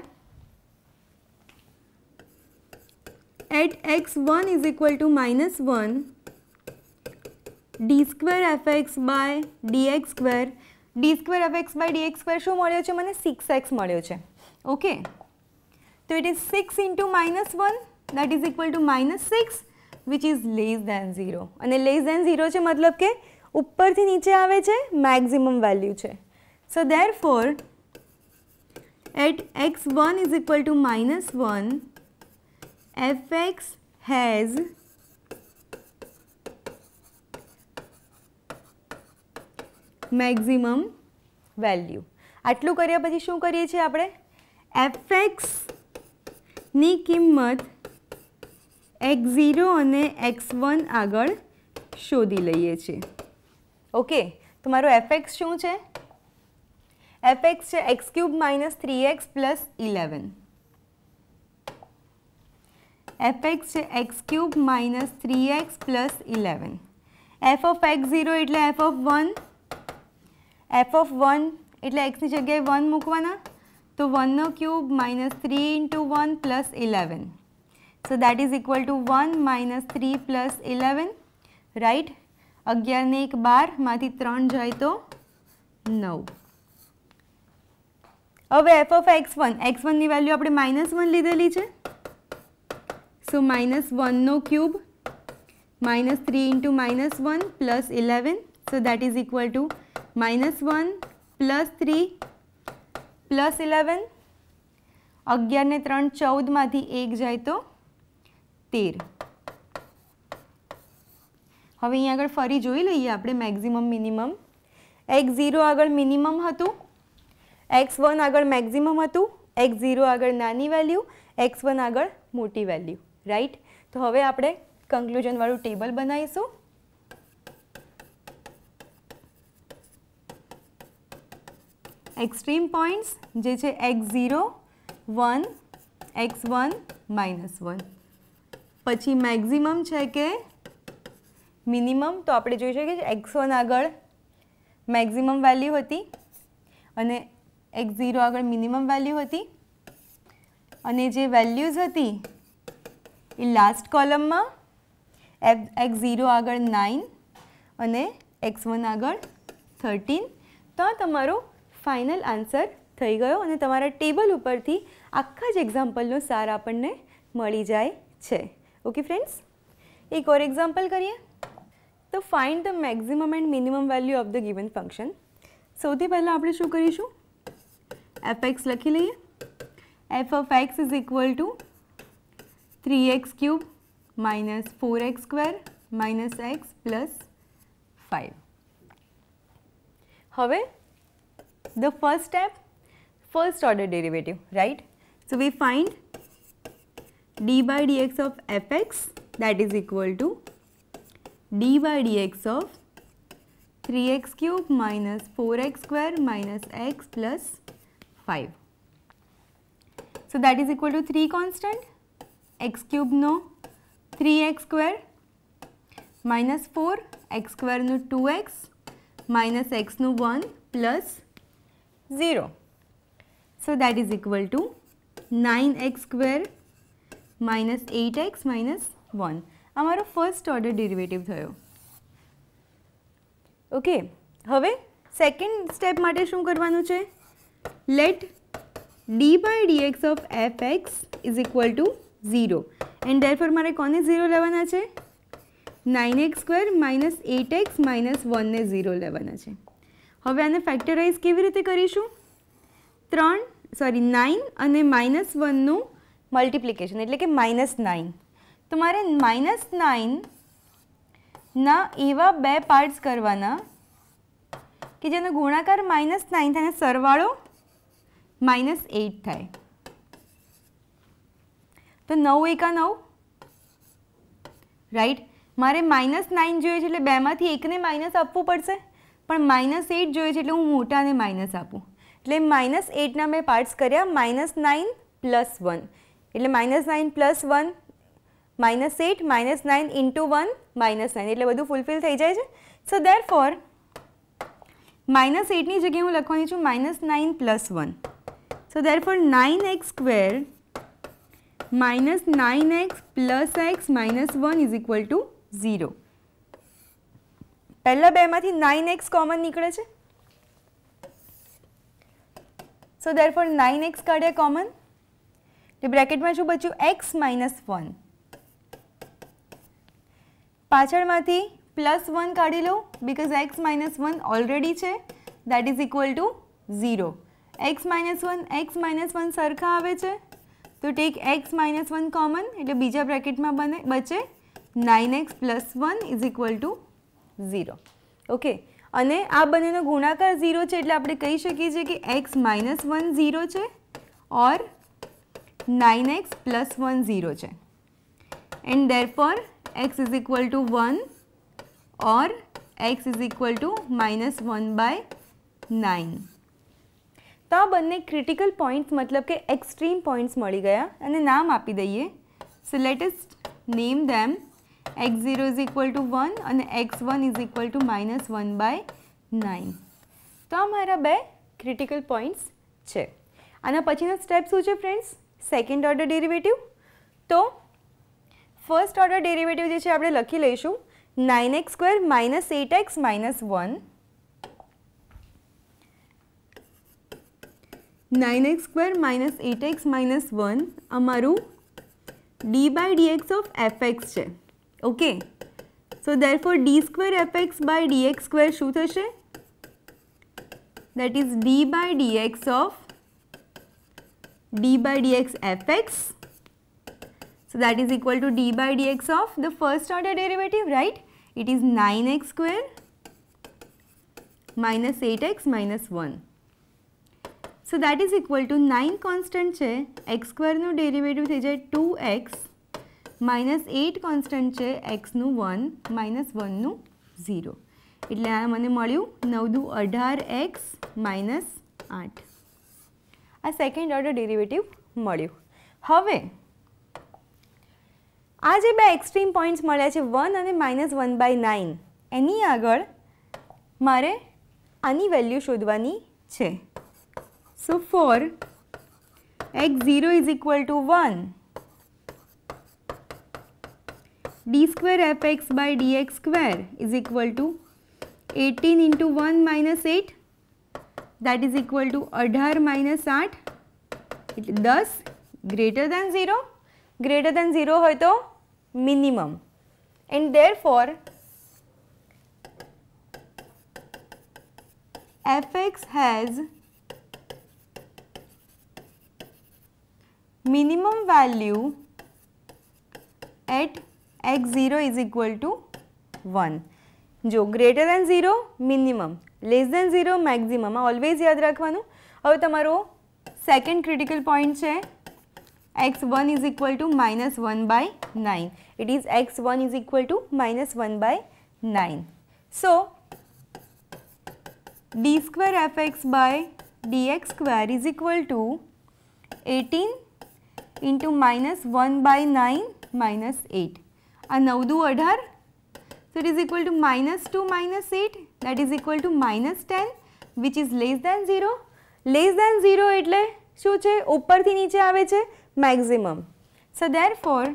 at x1 is equal to minus 1 d square fx by dx square d square fx by dx square શું મળ્યો છે મને 6x મળ્યો છે ઓકે તો it is 6 into minus one that is equal to minus six which is less than zero અને લેસ ધેન ઝીરો છે મતલબ કે ઉપરથી નીચે આવે છે મેક્સિમમ વેલ્યુ છે so therefore at x one is equal to minus one fx has maximum value આટલું કર્યા પછી શું કરીએ છીએ આપણે એફએક્સની કિંમત એક્સ ઝીરો અને એક્સ વન આગળ શોધી લઈએ છીએ ઓકે તો મારો એફએક્સ શું છે એફએક્સ છે x cube minus three x plus eleven f x છે x cube minus three x plus eleven f of x zero એટલે f of one f of one એટલે એક્સની જગ્યાએ વન મૂકવાના તો વનનો cube minus three into one plus eleven so that is equal to one minus three plus eleven right અગિયારને એક બારમાંથી ત્રણ જાય તો નવ હવે f of x one x વનની વેલ્યુ આપણે માઇનસ વન લીધેલી છે સો માઇનસ વનનો cube minus three into minus 1 plus 11 so that is equal to minus 1 plus 3 plus 11 અગિયાર ને ત્રણ ચૌદમાંથી એક જાય તો તેર હવે અહીં આગળ ફરી જોઈ લઈએ આપણે મેક્ઝિમમ મિનિમમ એક્સ ઝીરો આગળ મિનિમમ હતું એક્સ વન આગળ મેક્ઝિમમ હતું એક્સ ઝીરો આગળ નાની વેલ્યુ એક્સ વન આગળ મોટી વેલ્યુ રાઈટ તો હવે આપણે કન્ક્લુઝનવાળું ટેબલ બનાવીશું એક્સ્ટ્રીમ પોઈન્ટ્સ જે છે x zero one x one minus one પછી મેક્ઝિમમ છે કે મિનિમમ તો આપણે જોઈ શકીએ છીએ એક્સ વન આગળ મેક્ઝિમમ વેલ્યુ હતી અને એક્સ ઝીરો આગળ મિનિમમ વેલ્યુ હતી અને જે વેલ્યુઝ હતી એ લાસ્ટ કોલમમાં એક્સ ઝીરો આગળ નાઇન અને એક્સ વન આગળ થર્ટીન તો તમારો ફાઇનલ આન્સર થઈ ગયો અને તમારા ટેબલ ઉપરથી આખા જ એક્ઝામ્પલનો સાર આપણને મળી જાય છે ઓકે ફ્રેન્ડ્સ એક ઓર એક્ઝામ્પલ કરીએ તો find the maximum and minimum value of the given function સૌથી પહેલાં આપણે શું કરીશું એફ એક્સ લખી લઈએ f of x is equal to 3x cube minus 4x square minus x plus 5. However, the first step first order derivative right. So, we find d by dx of fx that is equal to d by dx of 3x cube minus 4x square minus x plus 5. So, that is equal to 3 constant x ક્યુબનો three x square minus four x સ્ક્વેરનું ટુ એક્સ માઇનસ એક્સનું one plus zero so that is equal to nine x square minus eight x minus one અમારો ફર્સ્ટ ઓર્ડર ડિરિવેટિવ થયો ઓકે હવે સેકન્ડ સ્ટેપ માટે શું કરવાનું છે let d by dx of F x is equal to zero and therefore મારે કોને ઝીરો લેવાના છે nine x square minus eight x minus વનને ઝીરો લેવાના છે હવે આને ફેક્ટરાઇઝ કેવી રીતે કરીશું ત્રણ સોરી નાઇન અને માઇનસ વનનું મલ્ટિપ્લિકેશન એટલે કે માઇનસ નાઇન તો મારે માઇનસ નાઇનના એવા બે પાર્ટ્સ કરવાના કે જેનો ગુણાકાર માઇનસ નાઇન થાય સરવાળો માઇનસ એટ થાય તો નવ એકા નવ રાઈટ મારે માઇનસ નાઇન જોઈએ છે એટલે બેમાંથી એકને માઇનસ આપવું પડશે પણ માઇનસ એઇટ જોઈએ છે એટલે હું મોટાને માઇનસ આપું એટલે માઇનસ એઇટના મેં પાર્ટસ કર્યા માઇનસ નાઇન પ્લસ વન એટલે minus nine plus one minus eight minus nine into one minus nine એટલે બધું ફૂલફિલ થઈ જાય છે સો દેર ફોર માઇનસ એઇટની જગ્યાએ હું લખવાની છું minus nine plus one so therefore nine x square minus nine x plus x minus one is equal to zero પહેલા બેમાંથી નાઇન એક્સ કોમન નીકળે છે સો દેર ફોર દેરફોર 9x કાઢ્યા કોમન એટલે બ્રેકેટમાં શું બચ્યું એક્સ માઇનસ વન પાછળમાંથી પ્લસ વન કાઢી લો because x minus one already છે that is equal to zero x minus one x minus one સરખા આવે છે તો take x minus one common એટલે બીજા બ્રેકેટમાં બને બચે nine x plus one is equal to zero okay અને આ બંનેનો ગુણાકાર ઝીરો છે એટલે આપણે કહી શકીએ છીએ કે એક્સ માઇનસ વન ઝીરો છે or nine x plus one zero છે and for x is equal to one or x is equal to minus one by nine તો આ બંને ક્રિટિકલ પોઈન્ટ્સ મતલબ કે એક્સ્ટ્રીમ પોઈન્ટ્સ મળી ગયા અને નામ આપી દઈએ so let's name them x zero is equal to one અને x one is equal to minus one by nine તો આ મારા બે ક્રિટિકલ પોઈન્ટ્સ છે આના પછીનો સ્ટેપ શું છે ફ્રેન્ડ્સ સેકન્ડ ઓર્ડર ડેરિવેટિવ તો ફર્સ્ટ ઓર્ડર ડેરિવેટિવ જે છે આપણે લખી લઈશું nine x square minus eight x minus one 9x square minus 8x minus amaru d by dx of fx છે Okay, so therefore d square fx by dx square શું થશે that is d by dx of d by dx fx so that is equal to d by dx of the first order derivative right it is 9x square minus 8x minus 1 so that is equal to nine constant છે એક્સ સ્ક્વેરનું ડેરિવેટિવ થઈ જાય two x minus eight constant છે એક્સનું વન માઇનસ વનનું ઝીરો એટલે આ મને મળ્યું નવદુ અઢાર એક્સ માઇનસ આઠ આ સેકન્ડ ઓર્ડર ડેરિવેટિવ મળ્યું હવે આ જે બે એક્સ્ટ્રીમ પોઈન્ટ્સ મળ્યા છે વન અને માઇનસ વન બાય નાઇન એની આગળ મારે આની વેલ્યુ શોધવાની છે So, for x0 is equal to 1, d square fx by dx square is equal to 18 into 1 minus 8 that is equal to 18 minus 8 Thus greater than 0 greater than 0 હોય તો minimum and therefore fx has minimum value at x0 is equal to 1. જો greater than 0 minimum less than 0 maximum આ ઓલવેઝ યાદ રાખવાનું હવે તમારો સેકન્ડ ક્રિટિકલ પોઈન્ટ છે x one is equal to minus one by nine it is x one is equal to minus one by nine so d square f x by D x square is equal to eighteen into minus 1 by 9 minus 8. And now do order. So it is equal to minus 2 minus 8 that is equal to minus 10 which is less than 0. Less than 0 એટલે શું છે ઉપરથી નીચે આવે છે maximum. So therefore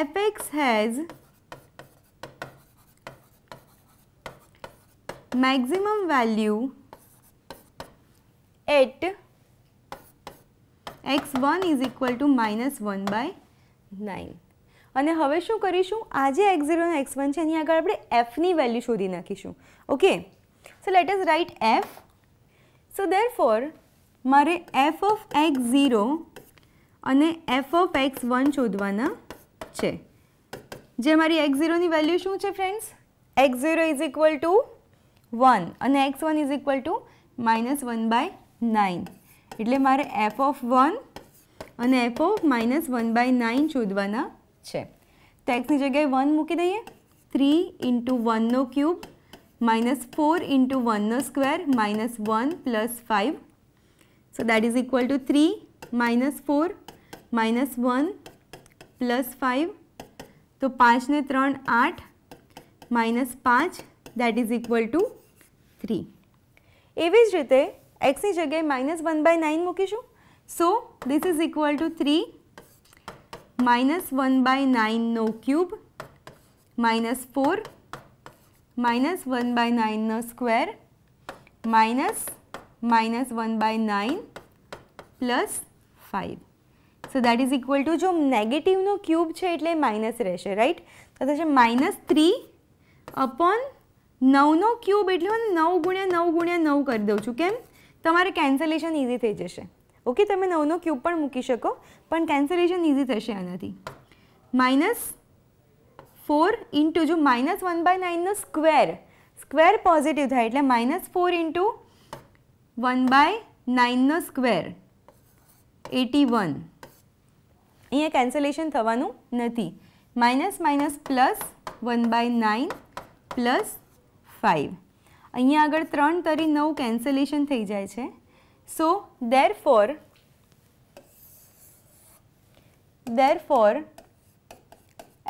fx has maximum value at x1 is equal to minus 1 by 9. અને હવે શું કરીશું આજે x0 અને x1 છે એની આગળ આપણે fની વેલ્યુ શોધી નાખીશું okay so let us write f so therefore મારે f ઓફ x0 અને f ઓફ x1 શોધવાના છે જે મારી x0ની વેલ્યુ શું છે friends x0 is equal to one અને x1 is equal to minus one by nine એટલે મારે એફ ઓફ વન અને F of minus one by nine શોધવાના છે તો એક્સની જગ્યાએ વન મૂકી દઈએ થ્રી ઇન્ટુ વનનો ક્યુબ માઇનસ ફોર ઇન્ટુ વનનો square minus one plus five so that is equal to three minus four minus one plus five તો પાંચને ત્રણ આઠ માઇનસ પાંચ that is equal to three એવી જ રીતે એક્સની જગ્યાએ માઇનસ વન બાય નાઇન મૂકીશું so this is equal to three minus one by નાઇનનો cube minus four minus one by નાઇનનો square minus minus one by nine plus five so that is equal to જો નેગેટિવનો ક્યુબ છે એટલે માઇનસ રહેશે રાઈટ તો થશે માઇનસ થ્રી અપોન નવનો ક્યુબ એટલે હું નવ ગુણ્યા નવ ગુણ્યા નવ કરી દઉં છું કેમ તમારે કેન્સલેશન ઇઝી થઈ જશે ઓકે તમે નવનો ક્યુબ પણ મૂકી શકો પણ કેન્સલેશન ઇઝી થશે આનાથી માઇનસ ફોર ઇન્ટુ જો માઇનસ વન બાય નાઇનનો સ્ક્વેર સ્ક્વેર પોઝિટિવ થાય એટલે minus four into one by નાઇનનો સ્ક્વેર એટી વન અહીંયા કેન્સલેશન થવાનું નથી minus minus plus one by nine plus five અહીંયા આગળ ત્રણ તરી નવ કેન્સલેશન થઈ જાય છે so therefore therefore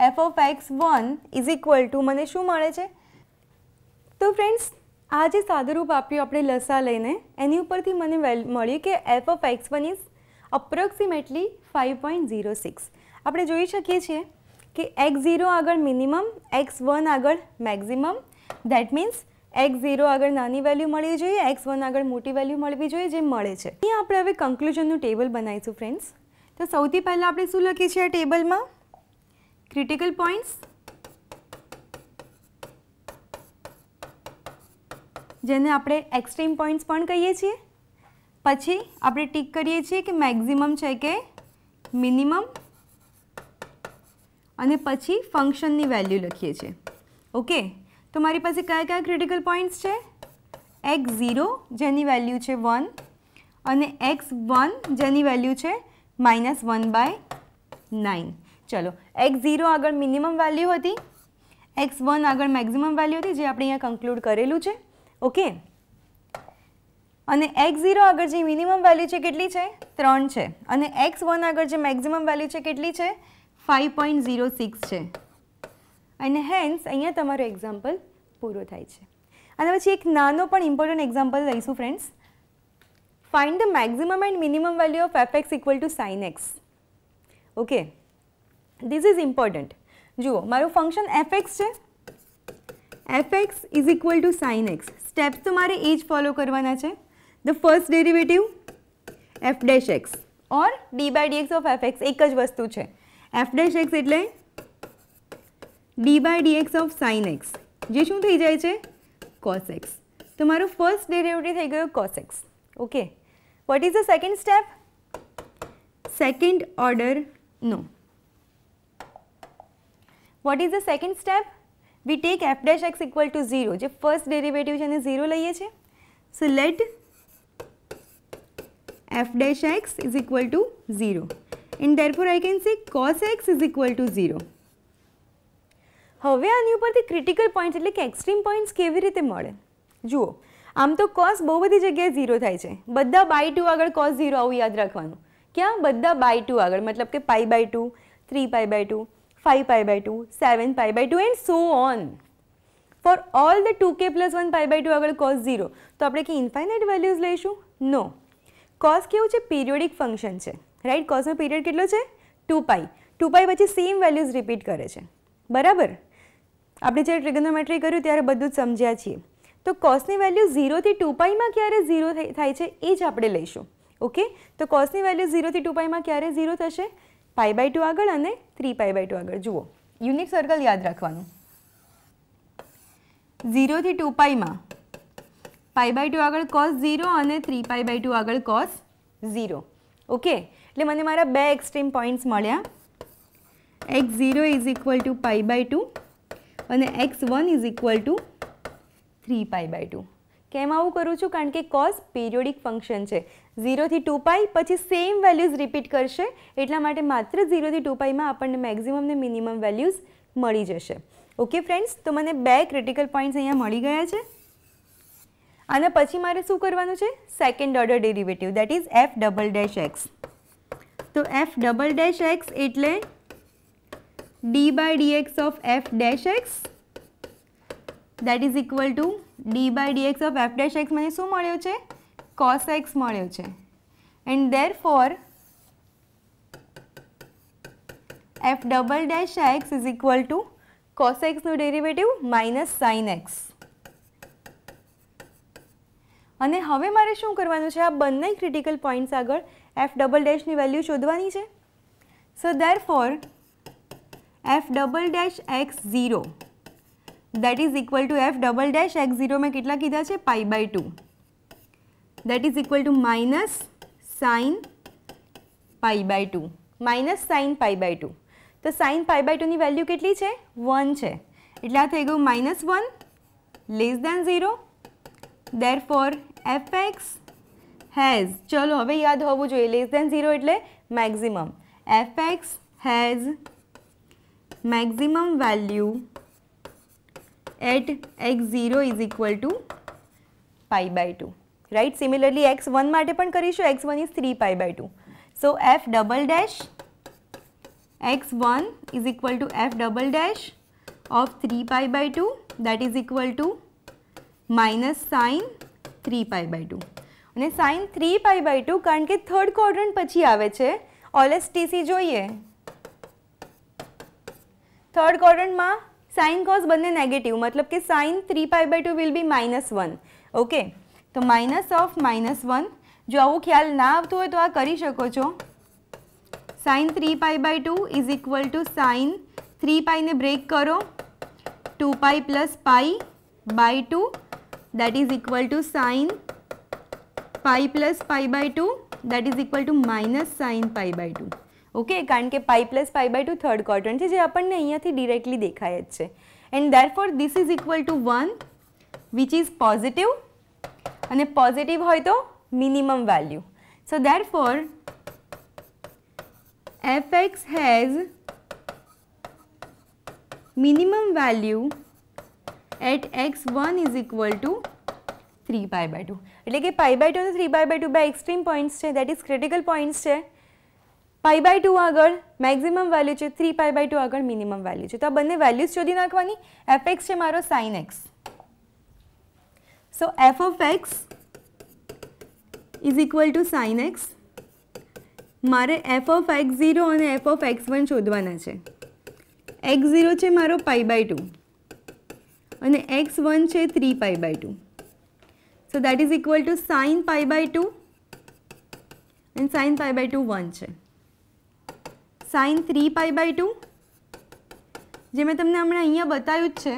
f of x one is equal to મને શું મળે છે તો ફ્રેન્ડ્સ આ જે સાદુરૂપ આપ્યું આપણે લસા લઈને એની ઉપરથી મને વેલ મળ્યું કે f of x one is approximately five point zero six આપણે જોઈ શકીએ છીએ કે એક્સ ઝીરો આગળ મિનિમમ એક્સ વન આગળ maximum that means x zero આગળ નાની વેલ્યુ મળવી જોઈએ એક્સ વન આગળ મોટી વેલ્યુ મળવી જોઈએ જે મળે છે અહીં આપણે હવે કન્ક્લુઝનનું ટેબલ બનાવીશું ફ્રેન્ડ્સ તો સૌથી પહેલાં આપણે શું લખીએ છીએ આ ટેબલમાં ક્રિટિકલ પોઈન્ટ્સ જેને આપણે એક્સ્ટ્રીમ પોઈન્ટ્સ પણ કહીએ છીએ પછી આપણે ટીક કરીએ છીએ કે મેક્ઝિમમ છે કે મિનિમમ અને પછી ફંક્શનની વેલ્યુ લખીએ છીએ ઓકે તો મારી પાસે કયા કયા ક્રિટિકલ પોઈન્ટ્સ છે એક્સ ઝીરો જેની વેલ્યુ છે વન અને એક્સ વન જેની વેલ્યુ છે માઇનસ વન બાય નાઇન ચલો એક્સ ઝીરો આગળ મિનિમમ વેલ્યુ હતી એક્સ વન આગળ મેક્ઝિમમ વેલ્યુ હતી જે આપણે અહીંયા કન્ક્લુડ કરેલું છે ઓકે અને એક્સ ઝીરો આગળ જે મિનિમમ વેલ્યુ છે કેટલી છે ત્રણ છે અને એક્સ વન આગળ જે મેક્ઝિમમ વેલ્યુ છે કેટલી છે ફાઇવ પોઈન્ટ ઝીરો સિક્સ છે અને હેન્સ અહીંયા તમારું એક્ઝામ્પલ પૂરો થાય છે અને પછી એક નાનો પણ ઇમ્પોર્ટન્ટ એક્ઝામ્પલ લઈશું friends find the maximum and minimum value of F X equal to sine X okay this is important જુઓ મારું ફંક્શન એફ એક્સ છે F x is equal to sine X steps તો મારે એ જ ફોલો કરવાના છે the first derivative F dash X or D by D X of F x એક જ વસ્તુ છે એફ ડેશ એક્સ એટલે D by dx of sine X જે શું થઈ જાય છે કોસ એક્સ તો મારો ફર્સ્ટ ડેરિવેટિવ થઈ ગયો cos X okay what is the second step second order નો what is the second step we take F dash X equal to zero જે ફર્સ્ટ ડેરિવેટિવ છે એને ઝીરો લઈએ છીએ so let F dash X is equal to zero in therefore I can see cos X is equal to zero હવે આની ઉપરથી ક્રિટિકલ પોઈન્ટ્સ એટલે કે એક્સ્ટ્રીમ પોઈન્ટ્સ કેવી રીતે મળે જુઓ આમ તો કોસ બહુ બધી જગ્યાએ ઝીરો થાય છે બધા બાય ટુ આગળ કોસ ઝીરો આવું યાદ રાખવાનું ક્યાં બધા બાય ટુ આગળ મતલબ કે pi by two three pi by two five pi by two seven pi by two and so on for all the two K plus one pi by two આગળ કોસ ઝીરો તો આપણે કે ઇન્ફાઇનાઇટ વેલ્યુઝ લઈશું નો કોસ કેવું છે પીરિયોડિક ફંક્શન છે રાઈટ કોસનો પીરિયડ કેટલો છે ટુ પાઈ ટુ પાઈ પછી સેમ વેલ્યુઝ રિપીટ કરે છે બરાબર આપણે જ્યારે ટ્રિગનોમેટ્રી કર્યું ત્યારે બધું જ સમજ્યા છીએ તો કોસની વેલ્યુ ઝીરોથી ટુ પાઈમાં ક્યારે ઝીરો થાય છે એ જ આપણે લઈશું ઓકે તો કોસની વેલ્યુ ઝીરોથી ટુ પાઈમાં ક્યારે ઝીરો થશે પાઈ બાય ટુ આગળ અને થ્રી પાઈ બાય ટુ આગળ જુઓ યુનિક સર્કલ યાદ રાખવાનું ઝીરોથી ટુ પાઈમાં પાઈ બાય ટુ આગળ કોસ ઝીરો અને થ્રી પાઈ બાય ટુ આગળ કોસ ઝીરો ઓકે એટલે મને મારા બે એક્સ્ટ્રીમ પોઈન્ટ્સ મળ્યા X zero is equal to pi by two અને x one is equal to three pi by two કેમ આવું કરું છું કારણ કે કોસ પીરિયોડિક ફંક્શન છે ઝીરોથી ટુ પાઈ પછી સેમ વેલ્યુઝ રિપીટ કરશે એટલા માટે માત્ર ઝીરોથી ટુ પાઈમાં આપણને મેક્ઝિમમ ને મિનિમમ વેલ્યુઝ મળી જશે ઓકે ફ્રેન્ડ્સ તો મને બે ક્રિટિકલ પોઈન્ટ્સ અહીંયા મળી ગયા છે અને પછી મારે શું કરવાનું છે second order derivative that is F double dash X તો એફ ડબલ ડેશ એક્સ એટલે d by dx of f dash x that is equal to d by dx of f dash x મને શું મળ્યો છે cos x મળ્યો છે and therefore f double dash x is equal to cos x નું ડેરિવેટિવ માઇનસ sin x અને હવે મારે શું કરવાનું છે આ બંને ક્રિટિકલ પોઈન્ટ્સ આગળ f ડબલ ડેશની વેલ્યુ શોધવાની છે so therefore F double dash X zero that is equal to F double dash X zero में के कीधा है pi by two that is equal to minus sine pi by two minus sine pi by two तो साइन पाई बाय टू की वेल्यू के लिए वन है एट्ला थी गयु minus one less than zero there therefore F X has चलो हमें याद होवु जो लेस देन जीरो एट्ले maximum F X has maximum value at x0 is equal to pi by 2 right similarly x1 માટે પણ કરીશું x1 is 3 pi by 2 so f double dash x1 is equal to f double dash of 3 pi by 2 that is equal to minus sine 3 pi by 2 અને sin 3 pi by 2 કારણ કે થર્ડ ક્વાડ્રન્ટ પછી આવે છે ઓલ એસ ટીસી જોઈએ થર્ડ ક્વોડ્રન્ટમાં સાઇન કોઝ બંને નેગેટિવ મતલબ કે sine three pi by two will be minus one okay તો માઇનસ ઓફ માઇનસ વન જો આવું ખ્યાલ ના આવતું હોય તો આ કરી શકો છો sine three pi by two is equal to sine three પાઈને બ્રેક કરો two pi plus pi by two that is equal to sine pi plus pi by two that is equal to minus sine pi by two okay કારણ કે pi plus pi by two third quadrant છે જે આપણને અહીંયાથી ડિરેક્ટલી દેખાય જ છે and for this is equal to one which is positive અને પોઝિટિવ હોય તો minimum value so therefore F X has minimum minimum at x one is equal to three pi by two એટલે કે પાઈ બાય ટુ અને three by by two by extreme points છે દેટ ઇઝ ક્રિટિકલ પોઈન્ટ્સ છે પાઈ બાય ટુ આગળ મેક્ઝિમમ વેલ્યુ છે થ્રી પાઈ બાય ટુ આગળ મિનિમમ વેલ્યુ છે તો આ બંને વેલ્યુઝ શોધી નાખવાની એફ એક્સ છે મારો sine X so F of x is equal to sine X મારે એફ ઓફ એક્સ ઝીરો અને એફ ઓફ એક્સ વન શોધવાના છે એક્સ ઝીરો છે મારો પાઈ બાય ટુ અને એક્સ વન છે three pi by two so that is equal to sine pi by two and sine pi by two one છે sine three pi by two જે મેં તમને હમણાં અહીંયા બતાવ્યું જ છે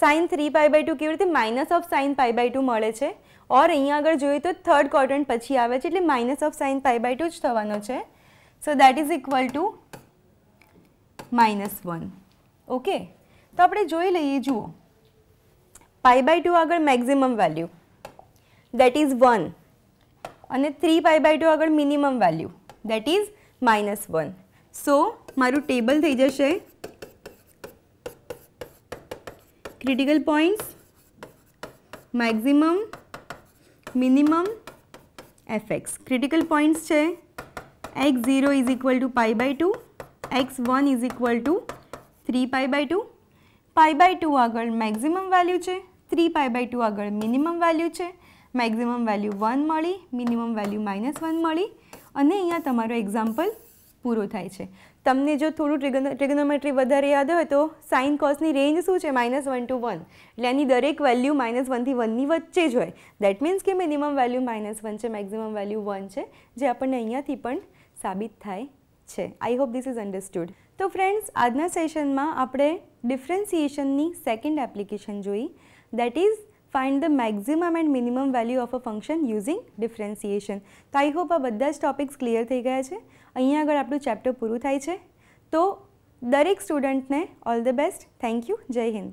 sine three pi by two કેવી રીતે minus of sine pi by two મળે છે ઓર અહીંયા આગળ જોઈએ તો થર્ડ ક્વોડ્રન્ટ પછી આવે છે એટલે minus of sine pi by two જ થવાનો છે so that is equal to minus one okay તો આપણે જોઈ લઈએ જુઓ પાઈ બાય ટુ આગળ maximum value that is one અને થ્રી પાઈ બાય ટુ આગળ minimum value that is minus one so મારું ટેબલ થઈ જશે critical points maximum minimum F X critical points છે x zero is equal to pi by two X one is equal to three pi by two pi by two આગળ મેક્ઝિમમ વેલ્યુ છે થ્રી પાઈ બાય ટુ આગળ મિનિમમ વેલ્યુ છે મેક્ઝિમમ વેલ્યુ વન મળી મિનિમમ વેલ્યુ માઇનસ વન મળી અને અહીંયા તમારું એક્ઝામ્પલ પૂરો થાય છે તમને જો થોડું ટ્રિગનો ટ્રિગનોમેટ્રી વધારે યાદ હોય તો સાઇન કોસની રેન્જ શું છે માઇનસ વન ટુ વન એટલે એની દરેક વેલ્યુ માઇનસ વનથી વનની વચ્ચે જ હોય દેટ મીન્સ કે મિનિમમ વેલ્યુ માઇનસ વન છે મેક્ઝિમમ વેલ્યુ વન છે જે આપણને અહીંયાથી પણ સાબિત થાય છે I hope this is understood તો ફ્રેન્ડ્સ આજના સેશનમાં આપણે ડિફરન્સિએશનની સેકન્ડ એપ્લિકેશન જોઈ that is find the maximum and minimum value of a function using differentiation તો આઈ હોપ આ બધા જ ટોપિક્સ ક્લિયર થઈ ગયા છે અહીંયા આગળ આપણું ચેપ્ટર પૂરું થાય છે તો દરેક સ્ટુડન્ટને all the best thank you જય હિન્દ